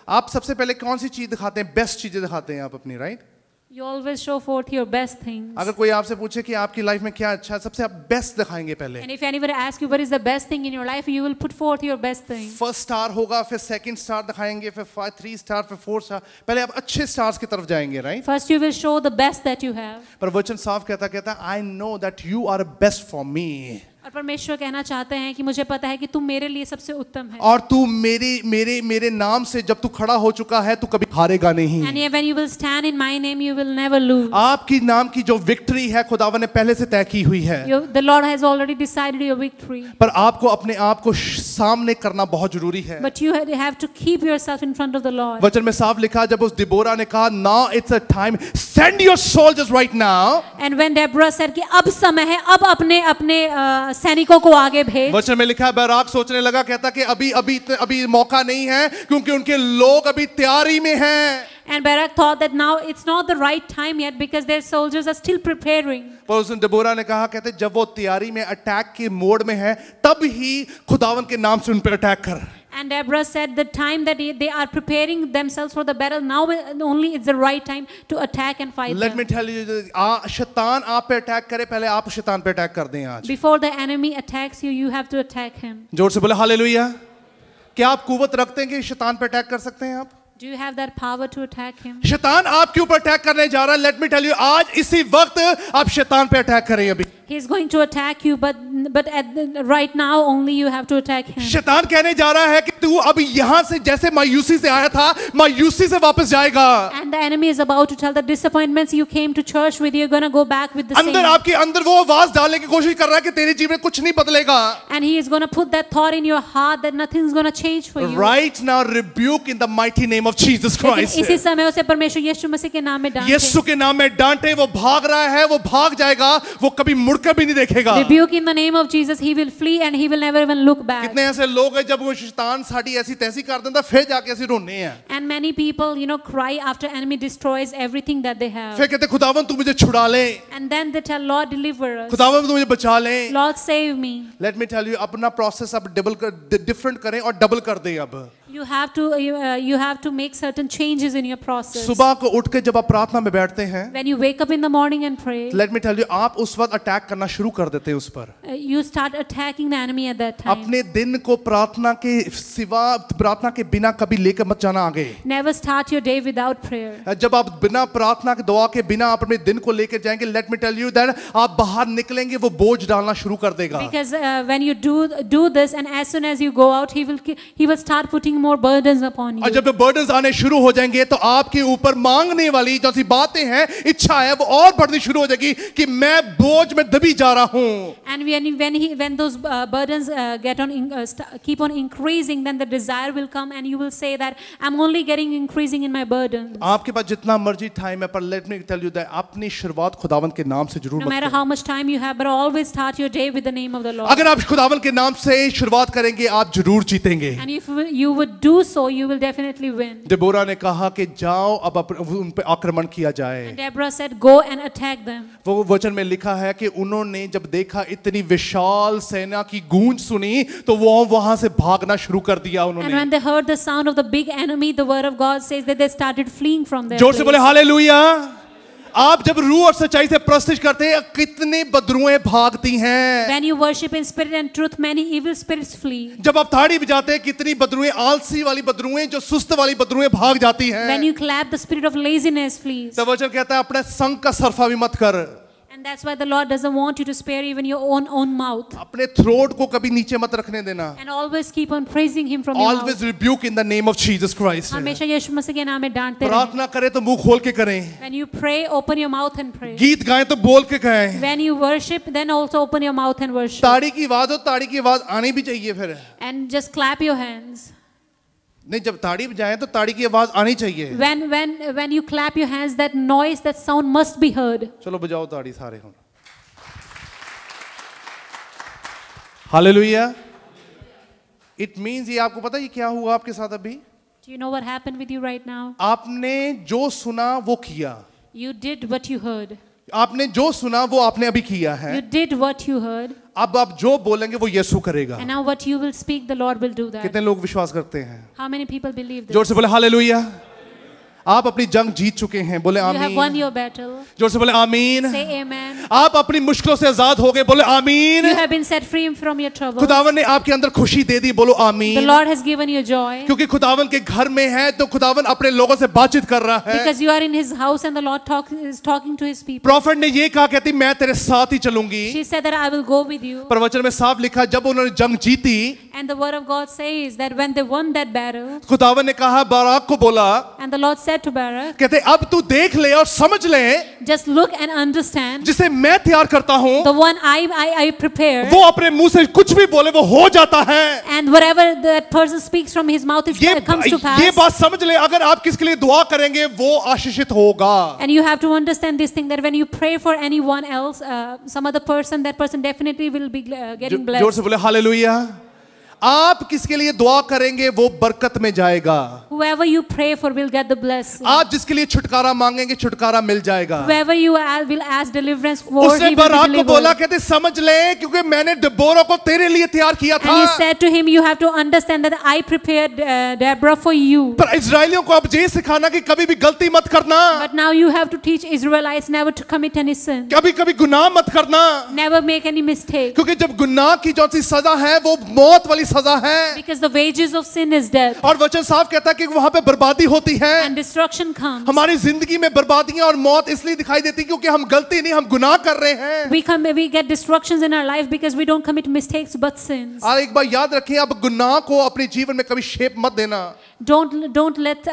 आप सबसे पहले कौन सी चीज दिखाते हैं बेस्ट चीजें दिखाते हैं आप अपनी right right? You always show forth your best things. अगर कोई आपसे पूछे कि आपकी लाइफ में क्या अच्छा है सबसे आप बेस्ट दिखाएंगे पहले And if anyone asks you what is the best thing in your life you will put forth your best thing. First star होगा फिर second star दिखाएंगे फिर five, three star फिर four star पहले आप अच्छे stars की तरफ जाएंगे right? First you will show the best that you have. पर वचन साफ कहता कहता I know that you are best for me. और परमेश्वर कहना चाहते हैं कि मुझे पता है कि तू मेरे लिए सबसे उत्तम है और तू मेरे मेरे मेरे नाम से जब तू खड़ा हो चुका है तू कभी हारेगा नहीं and when you will stand in my name you will never lose आपकी नाम की जो विक्ट्री है खुदावन ने पहले से तय की हुई है the Lord has already decided your victory पर आपको अपने आप को सामने करना बहुत जरूरी है but you have to keep yourself in front of the Lord वचन में साफ लिखा जब उस दिबोरा ने कहा now it's a time send your soldiers right now and when Deborah said कि अब समय है अब अपने अपने uh, सैनिकों को आगे भेज वचन में लिखा है बैराग सोचने लगा कहता कि अभी अभी अभी मौका नहीं है क्योंकि उनके लोग अभी तैयारी में हैं And Barak thought that now it's not the right time yet because their soldiers are still preparing. पर उस डेबोरा ने कहा कहते जब वो तैयारी में अटैक के मोड में है तब ही खुदावन के नाम से उन पर अटैक कर And Deborah said the time that they are preparing themselves for the battle, now only is the right time to attack and fight Let them. me tell you, शैतान uh, आप पे अटैक करे पहले आप शैतान पे attack कर Before the enemy attacks you, you have to attack him. जोर से बोले Hallelujah. क्या आप कुवत रखते हैं कि शैतान Do you have that power to attack him? Shaitan, आपके ऊपर अटैक करने जा रहा है लेट मी टेल यू आज इसी वक्त आप शैतान He's going to attack you, but but at the, right now only you have to attack him. शैतान कहने जा रहा है कि तू अब यहाँ से जैसे मायूसी से आया था, मायूसी से वापस जाएगा. And the enemy is about to tell the disappointments you came to church with, you're gonna go back with the same. अंदर आपके अंदर वो आवाज डालने की कोशिश कर रहा है कि तेरे जीवन में कुछ नहीं बदलेगा. And he is gonna put that thought in your heart that nothing's gonna change for you. Right now, rebuke in the mighty name of Jesus Christ. इसी समय उसे परमेश्वर यीशु मसीह के नाम में डांटे. यीशु के नाम में डांटे वो भाग रहा है वो भाग जाएगा वो कभी मुड़ कभी नहीं देखेगा rebuke in the name of jesus he will flee and he will never even look back कितने ऐसे लोग हैं जब वो शैतान ਸਾਡੀ ਐਸੀ ਤੈਸੀ ਕਰ ਦਿੰਦਾ ਫਿਰ ਜਾ ਕੇ ਅਸੀਂ ਰੋਨੇ ਆ and many people you know cry after enemy destroys everything that they have ਫਿਰ ਕਹਿੰਦੇ ਖੁਦਾਵੰ ਤੂੰ ਮੈਨੂੰ ਛੁਡਾ ਲੈ and then they tell lord deliver us ਖੁਦਾਵੰ ਤੂੰ ਮੈਨੂੰ ਬਚਾ ਲੈ lord save me let me tell you अपना process अब डबल कर डिफरेंट करें और डबल कर दें अब You have to uh, you have to make certain changes in your process. subah ko उठ के जब आप प्रार्थना में बैठते हैं When you wake up in the morning and pray. Let me tell you aap us waqt attack karna shuru kar dete hain us par you start attacking the enemy at that time. apne din ko prarthna ke siwa prarthna ke bina kabhi lekar mat jana aage Never start your day without prayer. jab aap bina prarthna ke dua ke bina apne din ko lekar jayenge let me tell you that aap bahar niklenge wo bojh dalna shuru kar dega Because uh, when you do do this and as soon as you go out he will he will start putting more burdens upon you. और जब burdens आने शुरू हो जाएंगे तो आपके ऊपर मांगने वाली जो सी बातें हैं इच्छा है वो और बढ़नी शुरू हो जाएगी कि मैं बोझ में दबी जा रहा हूँ And when when he when those uh, burdens uh, get on uh, keep on increasing, then the desire will come and you will say that I'm only getting increasing in my burden. आपके पास जितना मर्जी time है पर let me tell you that अपनी शुरुआत खुदावन के नाम से जरूर. No matter how much time you have, but always start your day with the name of the Lord. अगर आप खुदावन के नाम से शुरुआत करेंगे आप जरूर जीतेंगे. And if you would would do so, you will definitely win. Deborah ने कहा कि जाओ अब उन पर आक्रमण किया जाए. And Deborah said, go and attack them. वो वचन में लिखा है कि उन्होंने जब देखा इतनी विशाल सेना की गूंज सुनी तो वो वहां से भागना शुरू कर दिया उन्होंने. And when they heard the sound of the big enemy, the word of God says that they started fleeing from their. जोर से बोले हालेलुया. आप जब रूह और सच्चाई से प्रस्तुत करते हैं कितने बदरुए भागती हैं When you worship in spirit and truth many evil spirits flee जब आप थाड़ी बजाते हैं कितनी बदरुए आलसी वाली बदरुए जो सुस्त वाली बदरुए भाग जाती हैं When you clap the spirit of laziness flees प्रवचन कहता है अपने संग का सरफा भी मत कर And that's why the Lord doesn't want you to spare even your own own mouth. अपने throat को कभी नीचे मत रखने देना. And always keep on praising him from always your mouth. Always rebuke in the name of Jesus Christ. हमेशा यीशु मसीह के नाम में डांटते रहें. प्रार्थना करें तो मुंह खोल के करें. When you pray, open your mouth and pray. गीत गाएं तो बोल के गाएं. When you worship, then also open your mouth and worship. ताड़ी की आवाज हो ताड़ी की आवाज आनी भी चाहिए फिर. And just clap your hands. नहीं जब ताड़ी बजाएं तो ताड़ी की आवाज आनी चाहिए when when when you clap your hands that noise that sound must be heard चलो बजाओ ताड़ी सारे हम हालेलुया इट मींस ये आपको पता है ये क्या हुआ आपके साथ अभी do you know what happened with you right now आपने जो सुना वो किया you did what you heard आपने जो सुना वो आपने अभी किया है you did what you heard अब आप जो बोलेंगे वो यीशु करेगा And now what you will speak the Lord will do that. कितने लोग विश्वास करते हैं How many people believe this? जोर से बोले हालेलुया आप अपनी जंग जीत चुके हैं बोले आमीन जोर से बोले आमीन आप अपनी मुश्किलों से आजाद हो गए बोले आमीन खुदावन ने आपके अंदर खुशी दे दी बोलो आमीन Lord has given you joy क्योंकि खुदावन के घर में है तो खुदावन अपने लोगों से बातचीत कर रहा है because you are in his house and the lord talk is talking to his people prophet ने ये कहा कहती मैं तेरे साथ ही चलूंगी she said that I will go with you प्रवचन में साफ लिखा जब उन्होंने जंग जीती and the word of God says that when they won that battle खुदावन ने कहा बाराक को बोला and the Lord said said to Barak, कहते अब तू देख ले और समझ ले Just look and understand. जिसे मैं तैयार करता हूँ The one I, I, I prepare. वो अपने मुंह से कुछ भी बोले वो हो जाता है And whatever that person speaks from his mouth if ये, it comes to pass. ये बात समझ ले अगर आप किसके लिए दुआ करेंगे वो आशीषित होगा And you have to understand this thing that when you pray for anyone else, uh, some other person, that person definitely will be uh, getting blessed. जोर से बोले हालेलुया आप किसके लिए दुआ करेंगे वो बरकत में जाएगा Whoever you pray for will get the blessing. आप जिसके लिए छुटकारा मांगेंगे छुटकारा मिल जाएगा Whoever you will ask deliverance for, उसने बराक को बोला कहते समझ ले क्योंकि मैंने डिबोरा को तेरे लिए तैयार किया था And he said to him, you have to understand that I prepared uh, Deborah for you. पर इजरायलियों को अब ये सिखाना कि कभी भी गलती मत करना But now you have to teach Israelites never to commit any sin. कभी कभी गुनाह मत करना Never make any mistake. क्योंकि जब गुनाह की जो सजा है वो मौत वाली सजा है because the wages of sin is death और वचन साफ कहता है कि वहां पे बर्बादी होती है एंड डिस्ट्रक्शन कम्स हमारी जिंदगी में बर्बादियां और मौत इसलिए दिखाई देती है क्योंकि हम गलती नहीं हम गुनाह कर रहे हैं we come we get destructions in our life because we don't commit mistakes but sins और एक बार याद रखिए अब गुनाह को अपने जीवन में कभी शेप मत देना don't don't let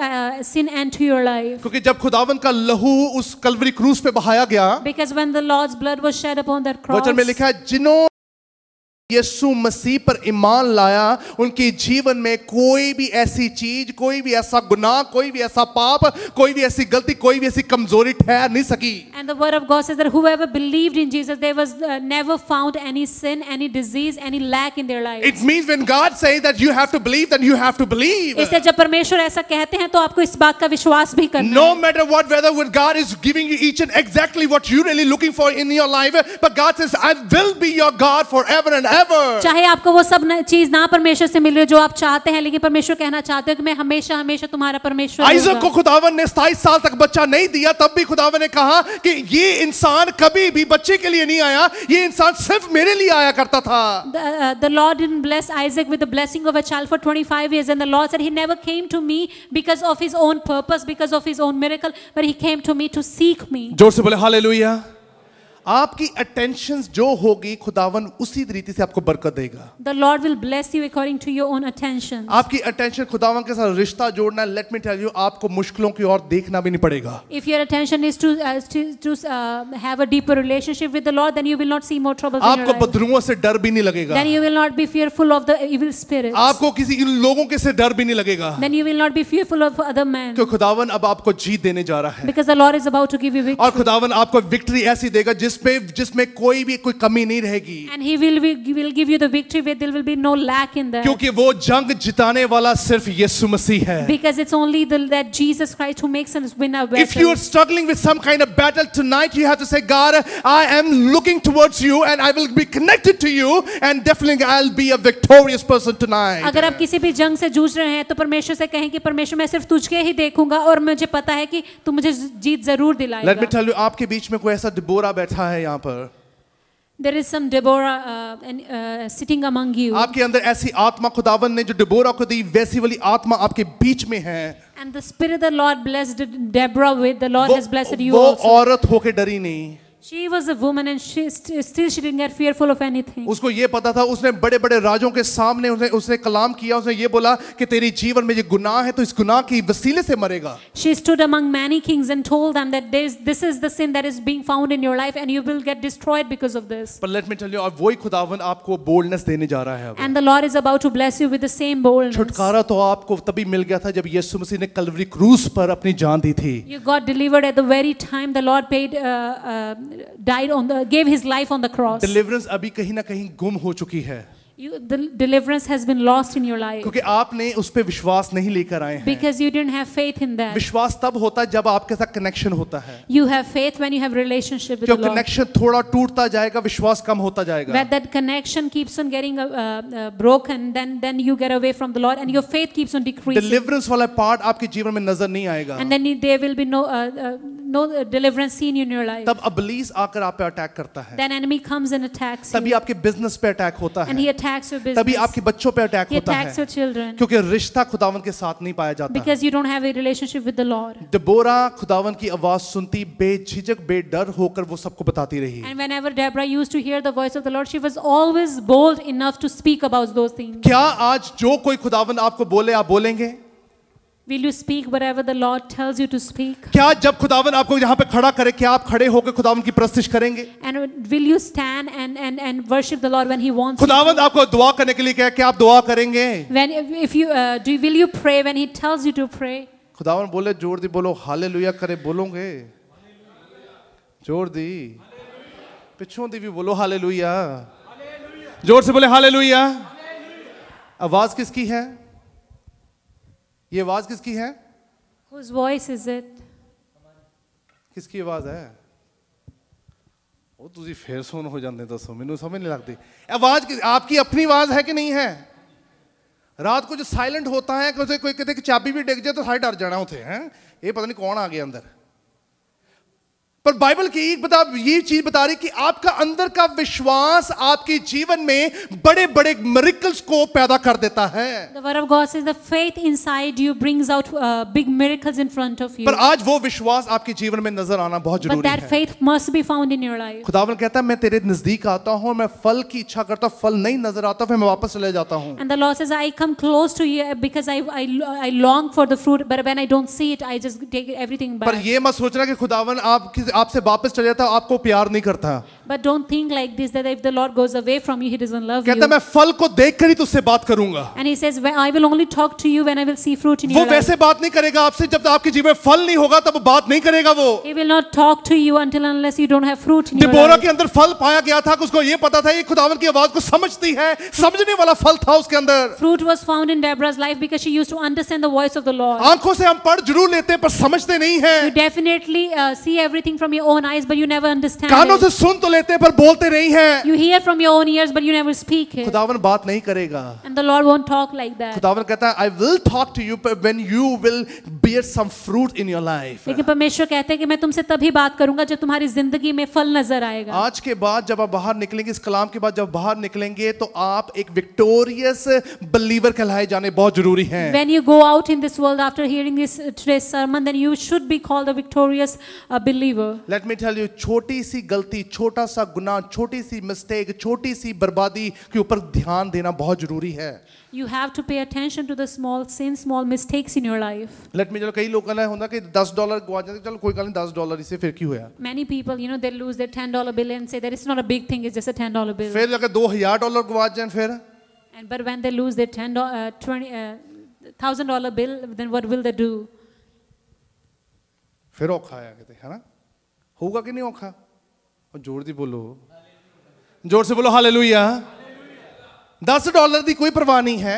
sin enter your life क्योंकि जब खुदावन का लहू उस कलवरी क्रूस पे बहाया गया because when the lord's blood was shed upon that cross वचन में लिखा है जिन्हों यीशु मसीह पर ईमान लाया उनके जीवन में कोई भी ऐसी चीज कोई भी ऐसा गुनाह कोई भी ऐसा पाप कोई भी ऐसी गलती कोई भी ऐसी कमजोरी ठहर नहीं सकी and the word of God says that whoever believed in Jesus there was never found any sin any disease any lack in their life it means when God says that you have to believe then you have to believe इससे जब परमेश्वर ऐसा कहते हैं तो आपको इस बात का विश्वास भी करना no matter what whether what God is giving you each and exactly what you really looking for in your life but God says I will be your God forever and forever. चाहे आपको वो सब चीज ना परमेश्वर से मिल रही जो आप चाहते हैं लेकिन परमेश्वर कहना चाहते हो कि मैं हमेशा हमेशा तुम्हारा परमेश्वर आइजक को खुदावन ने 27 साल तक बच्चा नहीं दिया तब भी खुदावन ने कहा कि ये इंसान कभी भी बच्चे के लिए नहीं आया ये इंसान सिर्फ मेरे लिए आया करता था the lord in bless Isaac with the blessing of a child for 25 years and the Lord said he never came to me because of his own purpose because of his own miracle but he came to me to seek me जोर से बोले hallelujah आपकी attention जो होगी खुदावन उसी रीति से आपको बरकत देगा the Lord will bless you according to your own attention आपकी अटेंशन खुदावन के साथ रिश्ता जोड़ना लेट मी टेल यू आपको मुश्किलों की ओर देखना भी नहीं पड़ेगा if your attention is to to have a deeper relationship with the Lord then you will not see more trouble आपको बदरुओं से डर भी नहीं लगेगा then you will not be fearful of the evil spirit आपको किसी इन लोगों के से डर भी नहीं लगेगा then you will not be fearful of other man क्योंकि खुदावन अब आपको जीत देने जा रहा है because the Lord is about to give you victory और खुदावन आपको विक्ट्री ऐसी देगा जिस जिसमें जिसमें कोई भी कोई कमी नहीं रहेगी and he will will give you the victory with there will be no lack in that क्योंकि वो जंग जिताने वाला सिर्फ यीशु मसीह है because it's only the that Jesus Christ who makes us win a if you are struggling with some kind of battle tonight you have to say God I am looking towards you and I will be connected to you and definitely I will be a victorious person tonight अगर आप किसी भी जंग से जूझ रहे हैं तो परमेश्वर से कहें कि परमेश्वर मैं सिर्फ तुझके ही देखूंगा और मुझे पता है कि तू मुझे जीत जरूर दिलाएगा लेट मी टेल यू आपके बीच में कोई ऐसा डिबोरा बैठा रहा है यहाँ पर There is some Deborah uh, and, uh, sitting among you. आपके अंदर ऐसी आत्मा खुदावन ने जो डिबोरा को दी वैसी वाली आत्मा आपके बीच में है And the spirit of the Lord blessed Deborah with the Lord has blessed you वो औरत होके डरी नहीं She was a woman and she st still she didn't get fearful of anything. उसको ये पता था उसने बड़े-बड़े राजों के सामने उसने उसने कलाम किया उसने ये बोला कि तेरी जीवन में ये गुनाह है तो इस गुनाह की वसीले से मरेगा. She stood among many kings and told them that this this is the sin that is being found in your life and you will get destroyed because of this. But let me tell you अब वही खुदावन आपको boldness देने जा रहा है And the Lord is about to bless you with the same boldness. छुटकारा तो आपको तभी मिल गया था जब यीशु मसीह ने कल्वरी क्रूस पर अपनी जान दी थी. You got delivered at the very time the Lord paid uh, uh, died on the gave his life on the cross deliverance abhi kahin na kahin gum ho chuki hai you, the deliverance has been lost in your life. क्योंकि आपने उस पे विश्वास नहीं लेकर आए हैं. Because you didn't have faith in that. विश्वास तब होता है जब आपके साथ होता है. You have faith when you have relationship with the Lord. थोड़ा टूटता जाएगा विश्वास कम होता जाएगा. When that connection keeps on getting uh, uh, broken, then then you get away from the Lord and your faith keeps on decreasing. Deliverance वाला part आपके जीवन में नजर नहीं आएगा. And then there will be no uh, uh, no uh, deliverance seen in your life. तब अबलीस आकर आप पे अटैक करता है. Then enemy comes and attacks. तभी आपके बिजनेस पे होता है. And he attacks तभी आपके बच्चों पे अटैक होता है क्योंकि रिश्ता खुदावन के साथ नहीं पाया जाता डबोरा खुदावन की आवाज सुनती बेझिझक बेडर होकर वो सबको बताती रही क्या आज जो कोई खुदावन आपको बोले आप बोलेंगे Will you speak wherever the Lord tells you to speak? क्या जब खुदावन आपको यहाँ पे खड़ा करे क्या आप खड़े होकर खुदावन की प्रस्तुति करेंगे And will you stand and and and worship the Lord when He wants? खुदावन आपको दुआ करने के लिए क्या क्या आप दुआ करेंगे? When if you uh, do will you pray when He tells you to pray? खुदावन बोले जोर दी बोलो हालेलुया करे बोलोगे जोर दी पिछों दी भी बोलो हालेलुया जोर से बोले हालेलुया आवाज किसकी है ये आवाज किसकी है Whose voice is it? किसकी आवाज है ओ तुझी फिर सुन हो जाते दसो मैं समझ नहीं लगती आवाज आपकी अपनी आवाज है कि नहीं है रात को जो साइलेंट होता है कोई कहते कि चाबी भी डिग जाए तो सारे डर जाना उसे पता नहीं कौन आ गया अंदर पर बाइबल की एक बता ये चीज बता रही कि आपका अंदर का विश्वास आपके जीवन में बड़े बड़े मेरिकल्स को पैदा कर देता है पर आज वो विश्वास आपके जीवन में नजर आना बहुत जरूरी है फेथ कहता है मैं तेरे नजदीक आता हूँ मैं फल की इच्छा करता फल नहीं नजर आता फिर मैं वापस चले जाता हूँ ये मत सोचना कि खुदावन आप आपसे वापस चले जाता आपको प्यार नहीं करता but don't think like this that if the lord goes away from you he doesn't love you कहता मैं फल को देखकर ही तुझसे बात करूंगा and he says I will only talk to you when I will see fruit in your वो वैसे बात नहीं करेगा आपसे जब तक आपके जीवन में फल नहीं होगा तब बात नहीं करेगा वो he will not talk to you until unless you don't have fruit in your Deborah के अंदर फल पाया गया था उसको ये पता था ये खुदावर की आवाज को समझती है समझने वाला फल था उसके अंदर fruit was found in Deborah's life because she used to understand the voice of the lord आंखों से हम पढ़ जरूर लेते हैं पर समझते नहीं है you definitely see everything from your own eyes but you never understand कानों से सुन तो लेते हैं पर बोलते नहीं हैं you hear from your own ears but you never speak it खुदावन बात नहीं करेगा and the lord won't talk like that खुदावन कहता है i will talk to you when you will bear some fruit in your life लेकिन परमेश्वर कहते हैं कि मैं तुमसे तभी बात करूंगा जब तुम्हारी जिंदगी में फल नजर आएगा आज के बाद जब आप बाहर निकलेंगे इस कलाम के बाद जब बाहर निकलेंगे तो आप एक विक्टोरियस बिलीवर कहलाए जाने बहुत जरूरी है when you go out in this world after hearing this today's sermon then you should be called a victorious uh, believer let me tell you छोटी सी गलती छोटा सा गुनाह छोटी सी मिस्टेक छोटी सी बर्बादी के ऊपर ध्यान देना बहुत जरूरी है you have to pay attention to the small sin small mistakes in your life let me चलो कई लोगों का होता कि 10 डॉलर गवा जाते चलो कोई गल नहीं 10 डॉलर इससे फिर क्यों होया many people you know they lose their 10 dollar bill and say there is not a big thing it's just a 10 dollar bill फिर अगर 2000 डॉलर गवा जाए फिर and but when they lose their 10 uh, 20 1000 dollar bill then what will they do फिर औखा है कहते है ना होगा कि नहीं औखा और जोर दी बोलो जोर से बोलो हालेलुया दस डॉलर की कोई परवाह नहीं है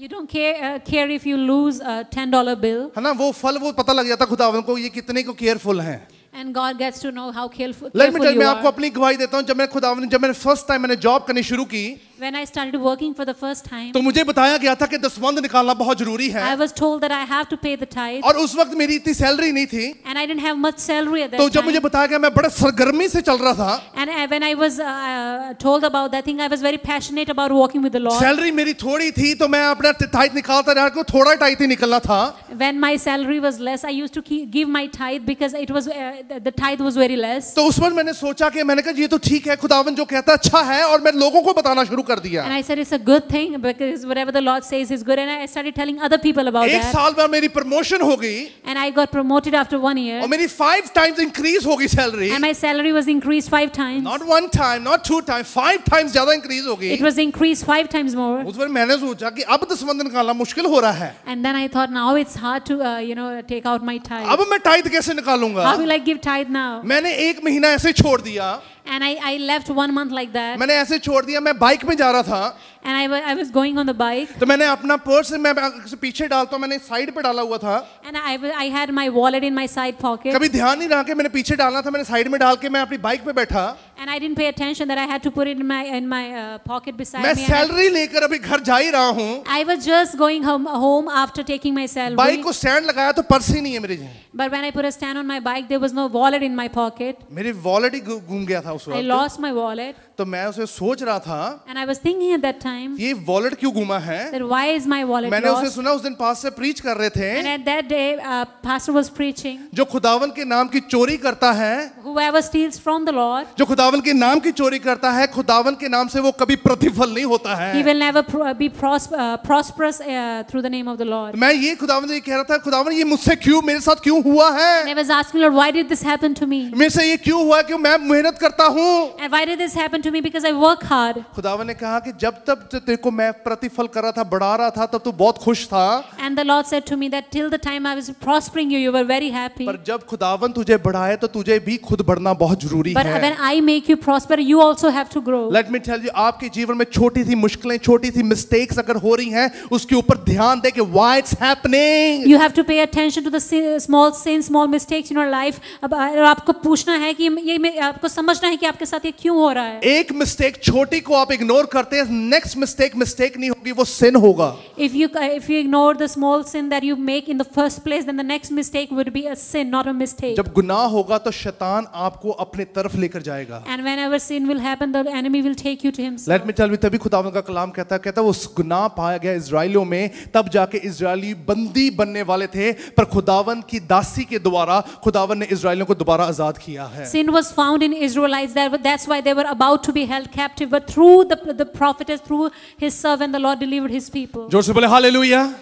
You don't care, uh, care if you lose a ten dollar bill. है ना वो फल वो पता लग जाता खुदावन को ये कितने को careful हैं. And God gets to know how careful, careful Let me tell you, मैं आपको अपनी गवाही देता हूँ जब मैं खुदावन जब मैंने first time मैंने job करनी शुरू की. When I started working for the first time, तो मुझे बताया गया था कि दसवंद निकालना बहुत जरूरी है I was told that I have to pay the tithe, और उस वक्त मेरी इतनी सैलरी नहीं थी and I didn't have much salary at that तो जब मुझे बताया गया मैं बड़े सरगर्मी से चल रहा था and I, when I was uh, told about that thing, I was very passionate about walking with the Lord. Salary मेरी थोड़ी थी तो मैं अपना tithe निकालता रहा को थोड़ा tithe ही निकलना था When my salary was less, I used to give my tithe because it was uh, the tithe was very less. तो उस वक्त मैंने सोचा कि मैंने कहा ये तो ठीक है खुदावन जो कहता अच्छा है और मैं लोगों को बताना शुरू कर दिया and I said it's a good thing because whatever the Lord says is good and I started telling other people about एक that साल बाद मेरी प्रमोशन हो गई and I got promoted after one year और मेरी five times increase हो गई salary and my salary was increased five times not one time not two times five times ज्यादा increase हो गई it was increased five times more उस पर मैंने सोचा कि अब निकालना मुश्किल हो रहा है and then I thought now it's hard to uh, you know take out my tithe अब मैं tithe कैसे निकालूंगा how will I give tithe now मैंने एक महीना ऐसे छोड़ दिया and I I left one month like that मैंने ऐसे छोड़ दिया मैं बाइक में जा रहा था and I, was I was going on the bike. तो मैंने अपना पर्स मैं पीछे डालता हूँ मैंने साइड पे डाला हुआ था. And I I had my wallet in my side pocket. कभी ध्यान नहीं रहा कि मैंने पीछे डालना था मैंने साइड में डाल के मैं अपनी बाइक पे बैठा. And I didn't pay attention that I had to put it in my in my uh, pocket beside मैं me. मैं सैलरी लेकर अभी घर जा ही रहा हूँ. I was just going home home after taking my salary. Bike को stand लगाया तो पर्स ही नहीं है मेरे जेब. But when I put a stand on my bike there was no wallet in my pocket. मेरी वॉलेट ही घूम गया था उस वक्त. I lost my wallet. तो मैं उसे सोच रहा था. And I was thinking at that time. time ye wallet kyu guma hai that why is my wallet maine usse suna us din pastor preach kar rahe the and at that day uh, pastor was preaching jo खुदावन ke naam ki chori karta hai whoever steals from the lord jo खुदावन ke naam ki chori karta hai खुदावन ke naam se wo kabhi प्रतिफल nahi hota hai he will never be prosperous uh, through the name of the lord main ye खुदावन se keh raha tha खुदावन ye mujhse kyu mere sath kyu hua hai and i was asking lord why did this happen to me मेरे se ye kyu hua kyu main mehnat karta hu and why did this happen to me because i work hard खुदावन ne kaha ki jab tak जब तेरे को मैं प्रतिफल कर रहा था बढ़ा रहा था तब तू बहुत खुश था and the Lord said to me that till the time I was prospering you you were very happy पर जब खुदावन तुझे बढ़ाए तो तुझे भी खुद बढ़ना बहुत जरूरी है but when I make you prosper you also have to grow let me tell you आपके जीवन में छोटी सी मुश्किलें छोटी सी मिस्टेक्स अगर हो रही हैं उसके ऊपर ध्यान दे कि why it's happening you have to pay attention to the small sins small mistakes in your life अब आपको पूछना है कि ये आपको समझना है कि आपके साथ ये क्यों हो रहा है एक मिस्टेक छोटी को आप इग्नोर करते हैं नेक्स्ट नेक्स्ट मिस्टेक मिस्टेक नहीं होगी वो सिन होगा if you if you ignore the small sin that you make in the first place then the next mistake would be a sin not a mistake जब गुनाह होगा तो शैतान आपको अपने तरफ लेकर जाएगा and whenever sin will happen the enemy will take you to himself let me tell you तभी खुदावंद का कलाम कहता है कहता है उस गुनाह पाया गया इजराइलियों में तब जाके इजराइली बंदी बनने वाले थे पर खुदावन की दासी के द्वारा खुदावन ने इजराइलियों को दोबारा आजाद किया है sin was found in israelites that that's why they were about to be held captive but through the the prophetess through his servant, the Lord delivered his people. Joseph, hallelujah.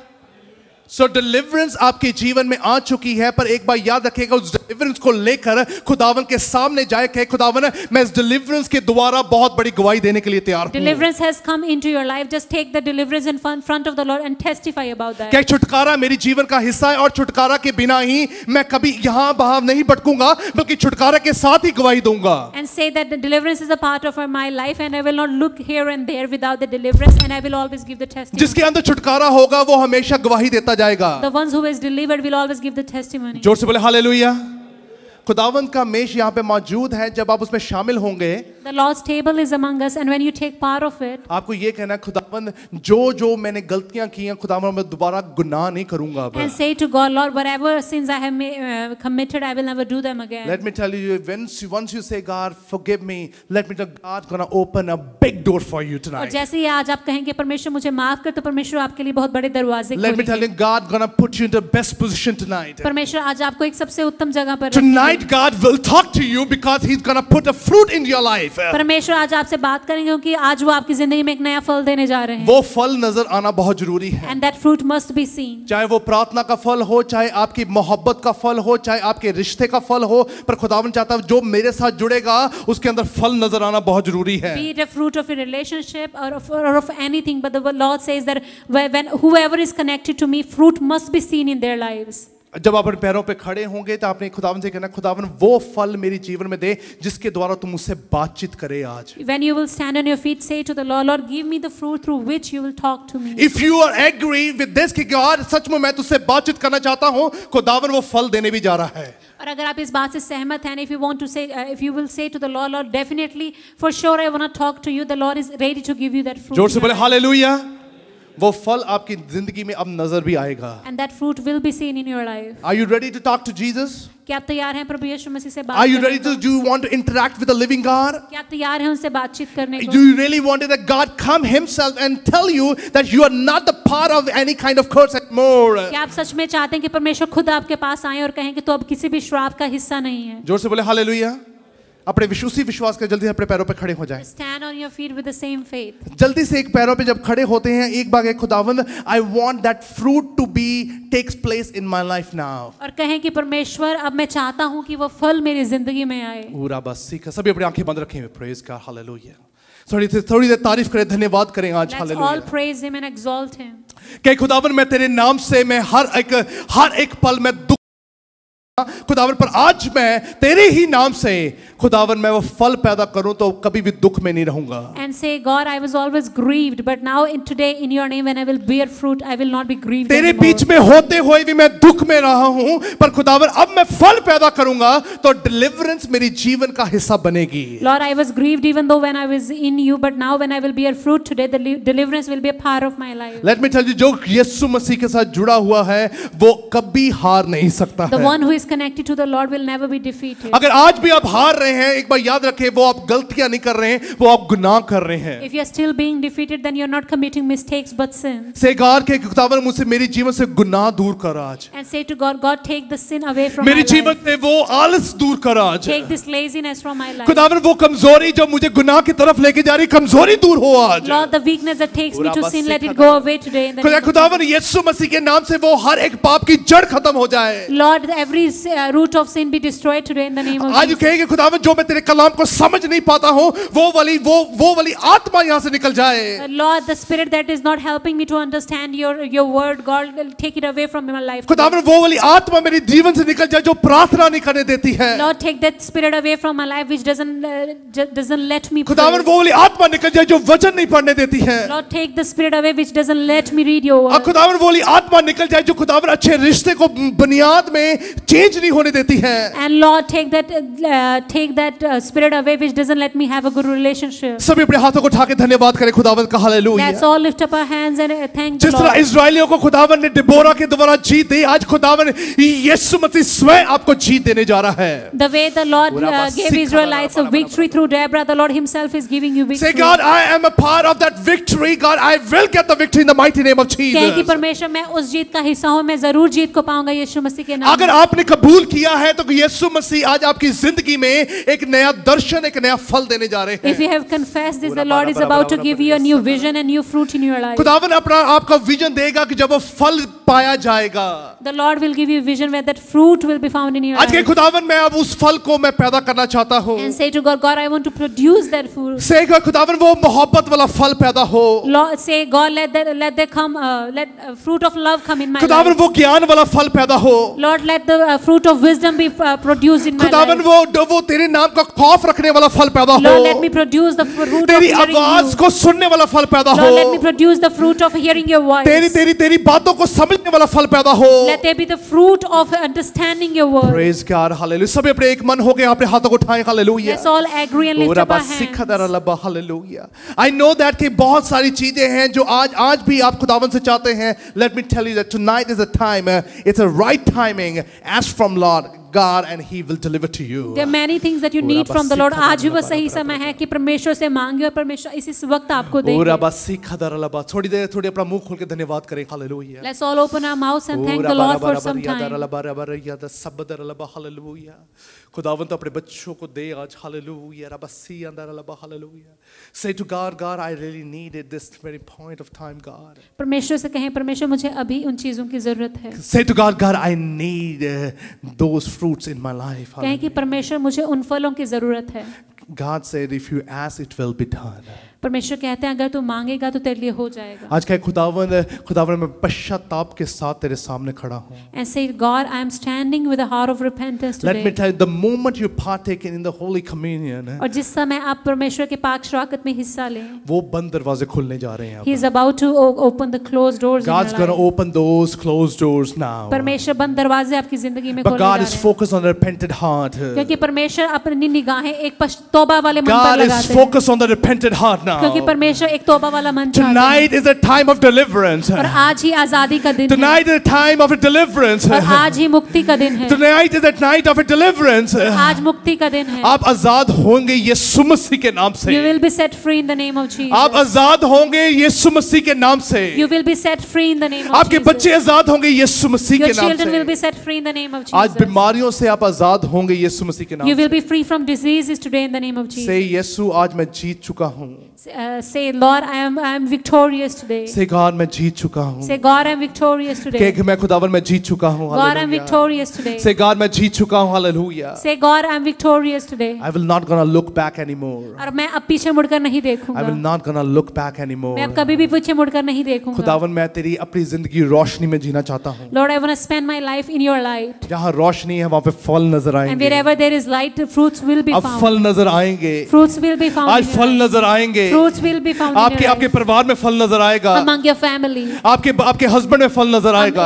So deliverance आपके जीवन में आ चुकी है पर एक बार याद रखिएगा उस डिलीवरेंस को लेकर खुदावन के सामने जाए कहे खुदावन मैं इस डिलीवरेंस के द्वारा बहुत बड़ी गवाही देने के लिए तैयार हूं deliverance has come into your life just take the deliverance in front of the Lord and testify about that क्या छुटकारा मेरे जीवन का हिस्सा है और छुटकारा के बिना ही मैं कभी यहां बाहर नहीं भटकूंगा बल्कि छुटकारा के साथ ही गवाही दूंगा and say that the deliverance is a part of my life and I will not look here and there without the deliverance and I will always give the testify जिसके अंदर छुटकारा होगा वो हमेशा गवाही देता जाएगा जोर से बोले हालेलुया। खुदावंत का मेष यहाँ पे मौजूद है जब आप उसमें शामिल होंगे The Lord's table is among us and when you take part of it आपको ये कहना है खुदावन जो जो मैंने गलतियां की हैं खुदाबंद मैं दोबारा गुनाह नहीं करूंगा अब And say to God Lord whatever sins I have uh, committed I will never do them again Let me tell you when once you say God forgive me let me tell God gonna open a big door for you tonight और जैसे ही आज आप कहेंगे परमेश्वर मुझे माफ कर तो परमेश्वर आपके लिए बहुत बड़े दरवाजे खोलेंगे Let me tell you God gonna put you in the best position tonight परमेश्वर आज आपको एक सबसे उत्तम जगह पर Tonight God will talk to you because he's gonna put a fruit in your life affair. परमेश्वर आज आपसे बात करेंगे क्योंकि आज वो आपकी जिंदगी में एक नया फल देने जा रहे हैं वो फल नजर आना बहुत जरूरी है and that fruit must be seen चाहे वो प्रार्थना का फल हो चाहे आपकी मोहब्बत का फल हो चाहे आपके रिश्ते का फल हो पर खुदावन चाहता है जो मेरे साथ जुड़ेगा उसके अंदर फल नजर आना बहुत जरूरी है be the fruit of your relationship और of of, or of anything but the lord says that when whoever is connected to me fruit must be seen in their जब आप अपने पैरों पे खड़े होंगे तो आपने खुदावन से कहना खुदावन वो फल मेरे जीवन में दे जिसके द्वारा तुम मुझसे बातचीत करे आज when you will stand on your feet say to the lord lord give me the fruit through which you will talk to me if you are agree with this कि गॉड सच में मैं तुझसे बातचीत करना चाहता हूं खुदावन वो फल देने भी जा रहा है और अगर आप इस बात से सहमत हैं if you want to say if you will say to the lord lord definitely for sure I want to talk to you the Lord is ready to give you that fruit जोर से बोले hallelujah वो फल आपकी जिंदगी में अब नजर भी आएगा and that fruit will be seen in your life are you ready to talk to Jesus क्या तैयार हैं प्रभु यीशु मसीह से बात are you ready to do you want to interact with the living God क्या तैयार हैं उनसे बातचीत करने को do you really want that God come himself and tell you that you are not the part of any kind of curse anymore क्या आप सच में चाहते हैं कि परमेश्वर खुद आपके पास आए और कहें कि तू अब किसी भी श्राप का हिस्सा नहीं है जोर से बोले हालेलुया अपने उसी विश्वास के जल्दी अपने पैरों पर खड़े हो जाए stand on your feet with the same faith. जल्दी से एक पैरों पे जब खड़े होते हैं एक बार एक खुदावंद I want that fruit to be takes place in my life now. और कहें कि परमेश्वर अब मैं चाहता हूं कि वो फल मेरी जिंदगी में आए। पूरा बस सीख सभी अपनी आंखें बंद रखें प्रेज का हालेलुया थोड़ी देर थोड़ी देर तारीफ करें धन्यवाद करें आज हालेलुया कहे खुदावन मैं तेरे नाम से मैं हर एक हर एक पल में खुदावन पर आज मैं तेरे ही नाम से खुदावन मैं वो फल पैदा करूं तो कभी भी दुख में नहीं रहूंगा and say God I was always grieved but now in today in your name when I will bear fruit I will not be grieved तेरे बीच में होते हुए भी मैं दुख में रहा हूं पर खुदावन अब मैं फल पैदा करूंगा तो डिलीवरेंस मेरी जीवन का हिस्सा बनेगी lord I was grieved even though when I was in you but now when I will bear fruit today the deliverance will be a part of my life let me tell you जो यीशु मसीह के साथ जुड़ा हुआ है वो कभी हार नहीं सकता है the one who is connected to the Lord will never be defeated. अगर आज भी आप हार रहे हैं एक बार याद रखें वो आप गलतियां नहीं कर रहे हैं वो आप गुनाह कर रहे हैं If you are still being defeated then you are not committing mistakes but sin. say God के खुदावर मुझसे मेरी जीवन से गुनाह दूर कर आज And say to God God take the sin away from मेरी जीवन से वो आलस दूर कर आज Take this laziness from my life. खुदावर वो कमजोरी जो मुझे गुनाह की तरफ लेके जा रही कमजोरी दूर हो आज Lord the weakness that takes me to sin let it go away today in खुदावर यीशु मसीह के नाम से वो हर एक पाप की जड़ खत्म हो जाए Lord every this root of sin be destroyed today in the name of आज कहेंगे खुदावन जो मैं तेरे कलाम को समझ नहीं पाता हूं वो वाली वो वो वाली आत्मा यहां से निकल जाए Lord the spirit that is not helping me to understand your your word God take it away from my life खुदावन वो वाली आत्मा मेरे जीवन से निकल जाए जो प्रार्थना नहीं करने देती है Lord take that spirit away from my life which doesn't uh, doesn't let me खुदावन वो वाली आत्मा निकल जाए जो वचन नहीं पढ़ने देती है Lord take the spirit away which doesn't let me read your word खुदावन वो वाली आत्मा निकल जाए जो खुदावन अच्छे रिश्ते को बुनियाद में चेंज नहीं होने देती है and lord take that take that spirit away which doesn't let me have a good relationship सभी अपने हाथों को उठा के धन्यवाद करें खुदावन का hallelujah let's all lift up our hands and thank जिस तरह इस्राएलियों को खुदावन ने डिबोरा के द्वारा जीत दी आज खुदावन यीशु मसीह स्वयं आपको जीत देने जा रहा है the way the Lord give Israelites a victory through Deborah the Lord himself is giving you victory say God I am a part of that victory God I will get the victory in the mighty name of Jesus कहे कि परमेश्वर मैं उस जीत का हिस्सा हूं मैं जरूर जीत को पाऊंगा यीशु मसीह के नाम अगर आपने कबूल किया है तो यीशु मसीह आज आपकी जिंदगी में एक नया दर्शन एक नया फल देने जा रहे हैं if you have confessed this the Lord is about to give you a new vision and new fruit in your life खुदावन अपना आपका विजन देगा कि जब वो फल पाया जाएगा the Lord will give you vision where that fruit will be found in your आज के खुदावन मैं अब उस फल को मैं पैदा करना चाहता हूं and say to God God I want to produce that fruit say God खुदावन वो मोहब्बत वाला फल पैदा हो Lord say God let there let there come let fruit of love come in my खुदावन वो ज्ञान वाला फल पैदा हो Lord let the the fruit of wisdom be uh, produced in my life. वो वो तेरे नाम का खौफ रखने वाला फल पैदा हो Lord, let me produce the fruit तेरी of आवाज को सुनने वाला फल पैदा हो Lord, let me produce the fruit of hearing your voice. तेरी तेरी तेरी बातों को समझने वाला फल पैदा हो Let there be the fruit of understanding your word. Praise God. Hallelujah. सब अपने एक मन हो गए अपने हाथों को उठाएं hallelujah Let's all agree and lift our hands. Hallelujah I know that कि बहुत सारी चीजें हैं जो आज आज भी आप खुदावन से चाहते हैं let me tell you that tonight is a time it's a right timing as request from Lord God and He will deliver to you. There are many things that you need from the Lord. आज भी वह सही समय है कि परमेश्वर से मांगिए और परमेश्वर इस वक्त आपको देंगे. थोड़ी देर थोड़ी अपना मुंह खोल के धन्यवाद करें hallelujah. Let's all open our mouths and thank the Lord for some time. खुदावंत अपने बच्चों को दे आज हालेलुया रबसी अंदर अलब hallelujah say to God God I really needed this very point of time God परमेश्वर से कहें परमेश्वर मुझे अभी उन चीजों की जरूरत है say to God God I need those fruits in my life कहें कि परमेश्वर मुझे उन फलों की जरूरत है God said if you ask it will be done परमेश्वर कहते हैं अगर तू मांगेगा तो तेरे लिए हो जाएगा आज कहे खुदावंद खुदावंद मैं पश्चाताप के साथ तेरे सामने खड़ा हूं and say God I am standing with a heart of repentance today let me tell the moment you partake in the holy communion और जिस समय आप परमेश्वर के पाक श्राकत में हिस्सा लें वो बंद दरवाजे खुलने जा रहे हैं he is about to open the close doors God is gonna open those close doors now परमेश्वर बंद दरवाजे आपकी जिंदगी में खोलने जा रहे God is focus on the repented heart क्योंकि परमेश्वर अपनी निगाहें एक तौबा वाले मन पर लगाते हैं God is focus on the repented heart now. क्योंकि परमेश्वर एक तोबा वाला मन चाहता है. Tonight is a time of deliverance. और आज ही आजादी का दिन है. Tonight is a time of a deliverance. और आज ही मुक्ति का दिन है. Tonight is a night of a deliverance. आज मुक्ति का दिन है. आप आजाद होंगे यीशु मसीह के नाम से. You will be set free in the name of Jesus. आप आजाद होंगे यीशु मसीह के नाम से. You will be set free in the name of Jesus. आपके बच्चे आजाद होंगे यीशु मसीह के नाम से. Your children will be set free in the name of Jesus. आज बीमारियों से आप आजाद होंगे यीशु मसीह के नाम से. You will be free from diseases today in the name of Jesus. Say Yesu, आज मैं जीत चुका हूँ. say, Lord, I am I am victorious today. Say, God, main jeet chuka hu Say, God, I am victorious today. कह main khudawan main jeet chuka hu God, I am victorious today. Say, God, main jeet chuka hu Hallelujah. Say, God, I am victorious today. I will not gonna look back anymore. और main ab piche mudkar nahi dekhunga I will not gonna look back anymore. main ab kabhi bhi piche mudkar nahi dekhunga khudawan main teri apni zindagi roshni mein jeena chahta hu Lord, I want to spend my life in your light. jahan roshni hai wahan pe phal nazar aayenge And wherever there is light, the fruits will be found. ab phal nazar aayenge Fruits will be found. aaj phal nazar aayenge आपके आपके परिवार में फल नजर आएगा आपके आपके husband में फल नजर आएगा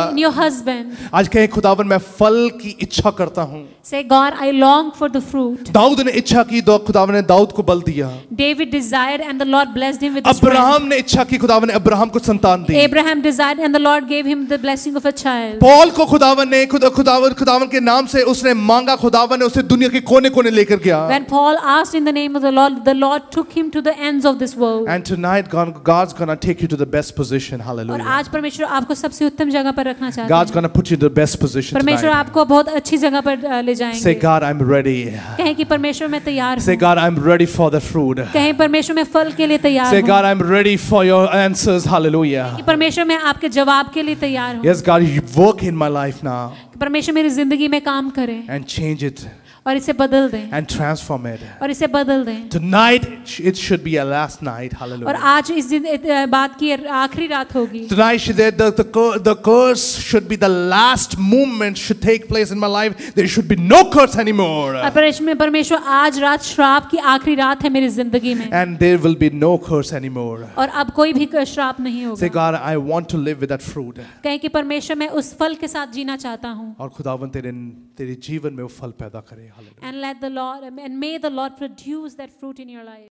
आज कहे खुदावन मैं फल की इच्छा करता हूँ Say, God, I long for the fruit. Dawood ने इच्छा की खुदावन ने दाऊद को बल दिया David desired and the Lord blessed him with Abraham ने इच्छा की खुदावन ने अब्राहम को संतान दी Abraham desired and the Lord gave him the blessing of a child. Paul को खुदावन ने खुद खुदावन खुदावन के नाम से उसने मांगा खुदावन ने उसे दुनिया के कोने-कोने लेकर गया When Paul asked in the name of the Lord, the Lord took him to the ends of this world. And tonight God, God's going to take you to the best position. Hallelujah. और आज परमेश्वर आपको सबसे उत्तम जगह पर रखना चाहता है. God's going to put you to the best position. परमेश्वर आपको बहुत अच्छी जगह पर ले ले जाएंगे say god i'm ready कहें कि परमेश्वर मैं तैयार हूं say god i'm ready for the fruit कहें परमेश्वर मैं फल के लिए तैयार हूं say god i'm ready for your answers hallelujah कि परमेश्वर मैं आपके जवाब के लिए तैयार हूं yes god you work in my life now परमेश्वर मेरी जिंदगी में काम करें and change it और इसे बदल दें एंड ट्रांसफॉर्म इट और इसे बदल दें tonight it should be a last night hallelujah और आज इस दिन बात की आखिरी रात होगी tonight the the curse should be the last movement should take place in my life there should be no curse anymore परमेश्वर परमेश्वर आज रात श्राप की आखिरी रात है मेरी जिंदगी में and there will be no curse anymore और अब कोई भी श्राप नहीं होगा say I want to live with that fruit कहें कि परमेश्वर मैं उस फल के साथ जीना चाहता हूं और खुदावन तेरे तेरे जीवन में वो फल पैदा करे And let the Lord and may the Lord produce that fruit in your life.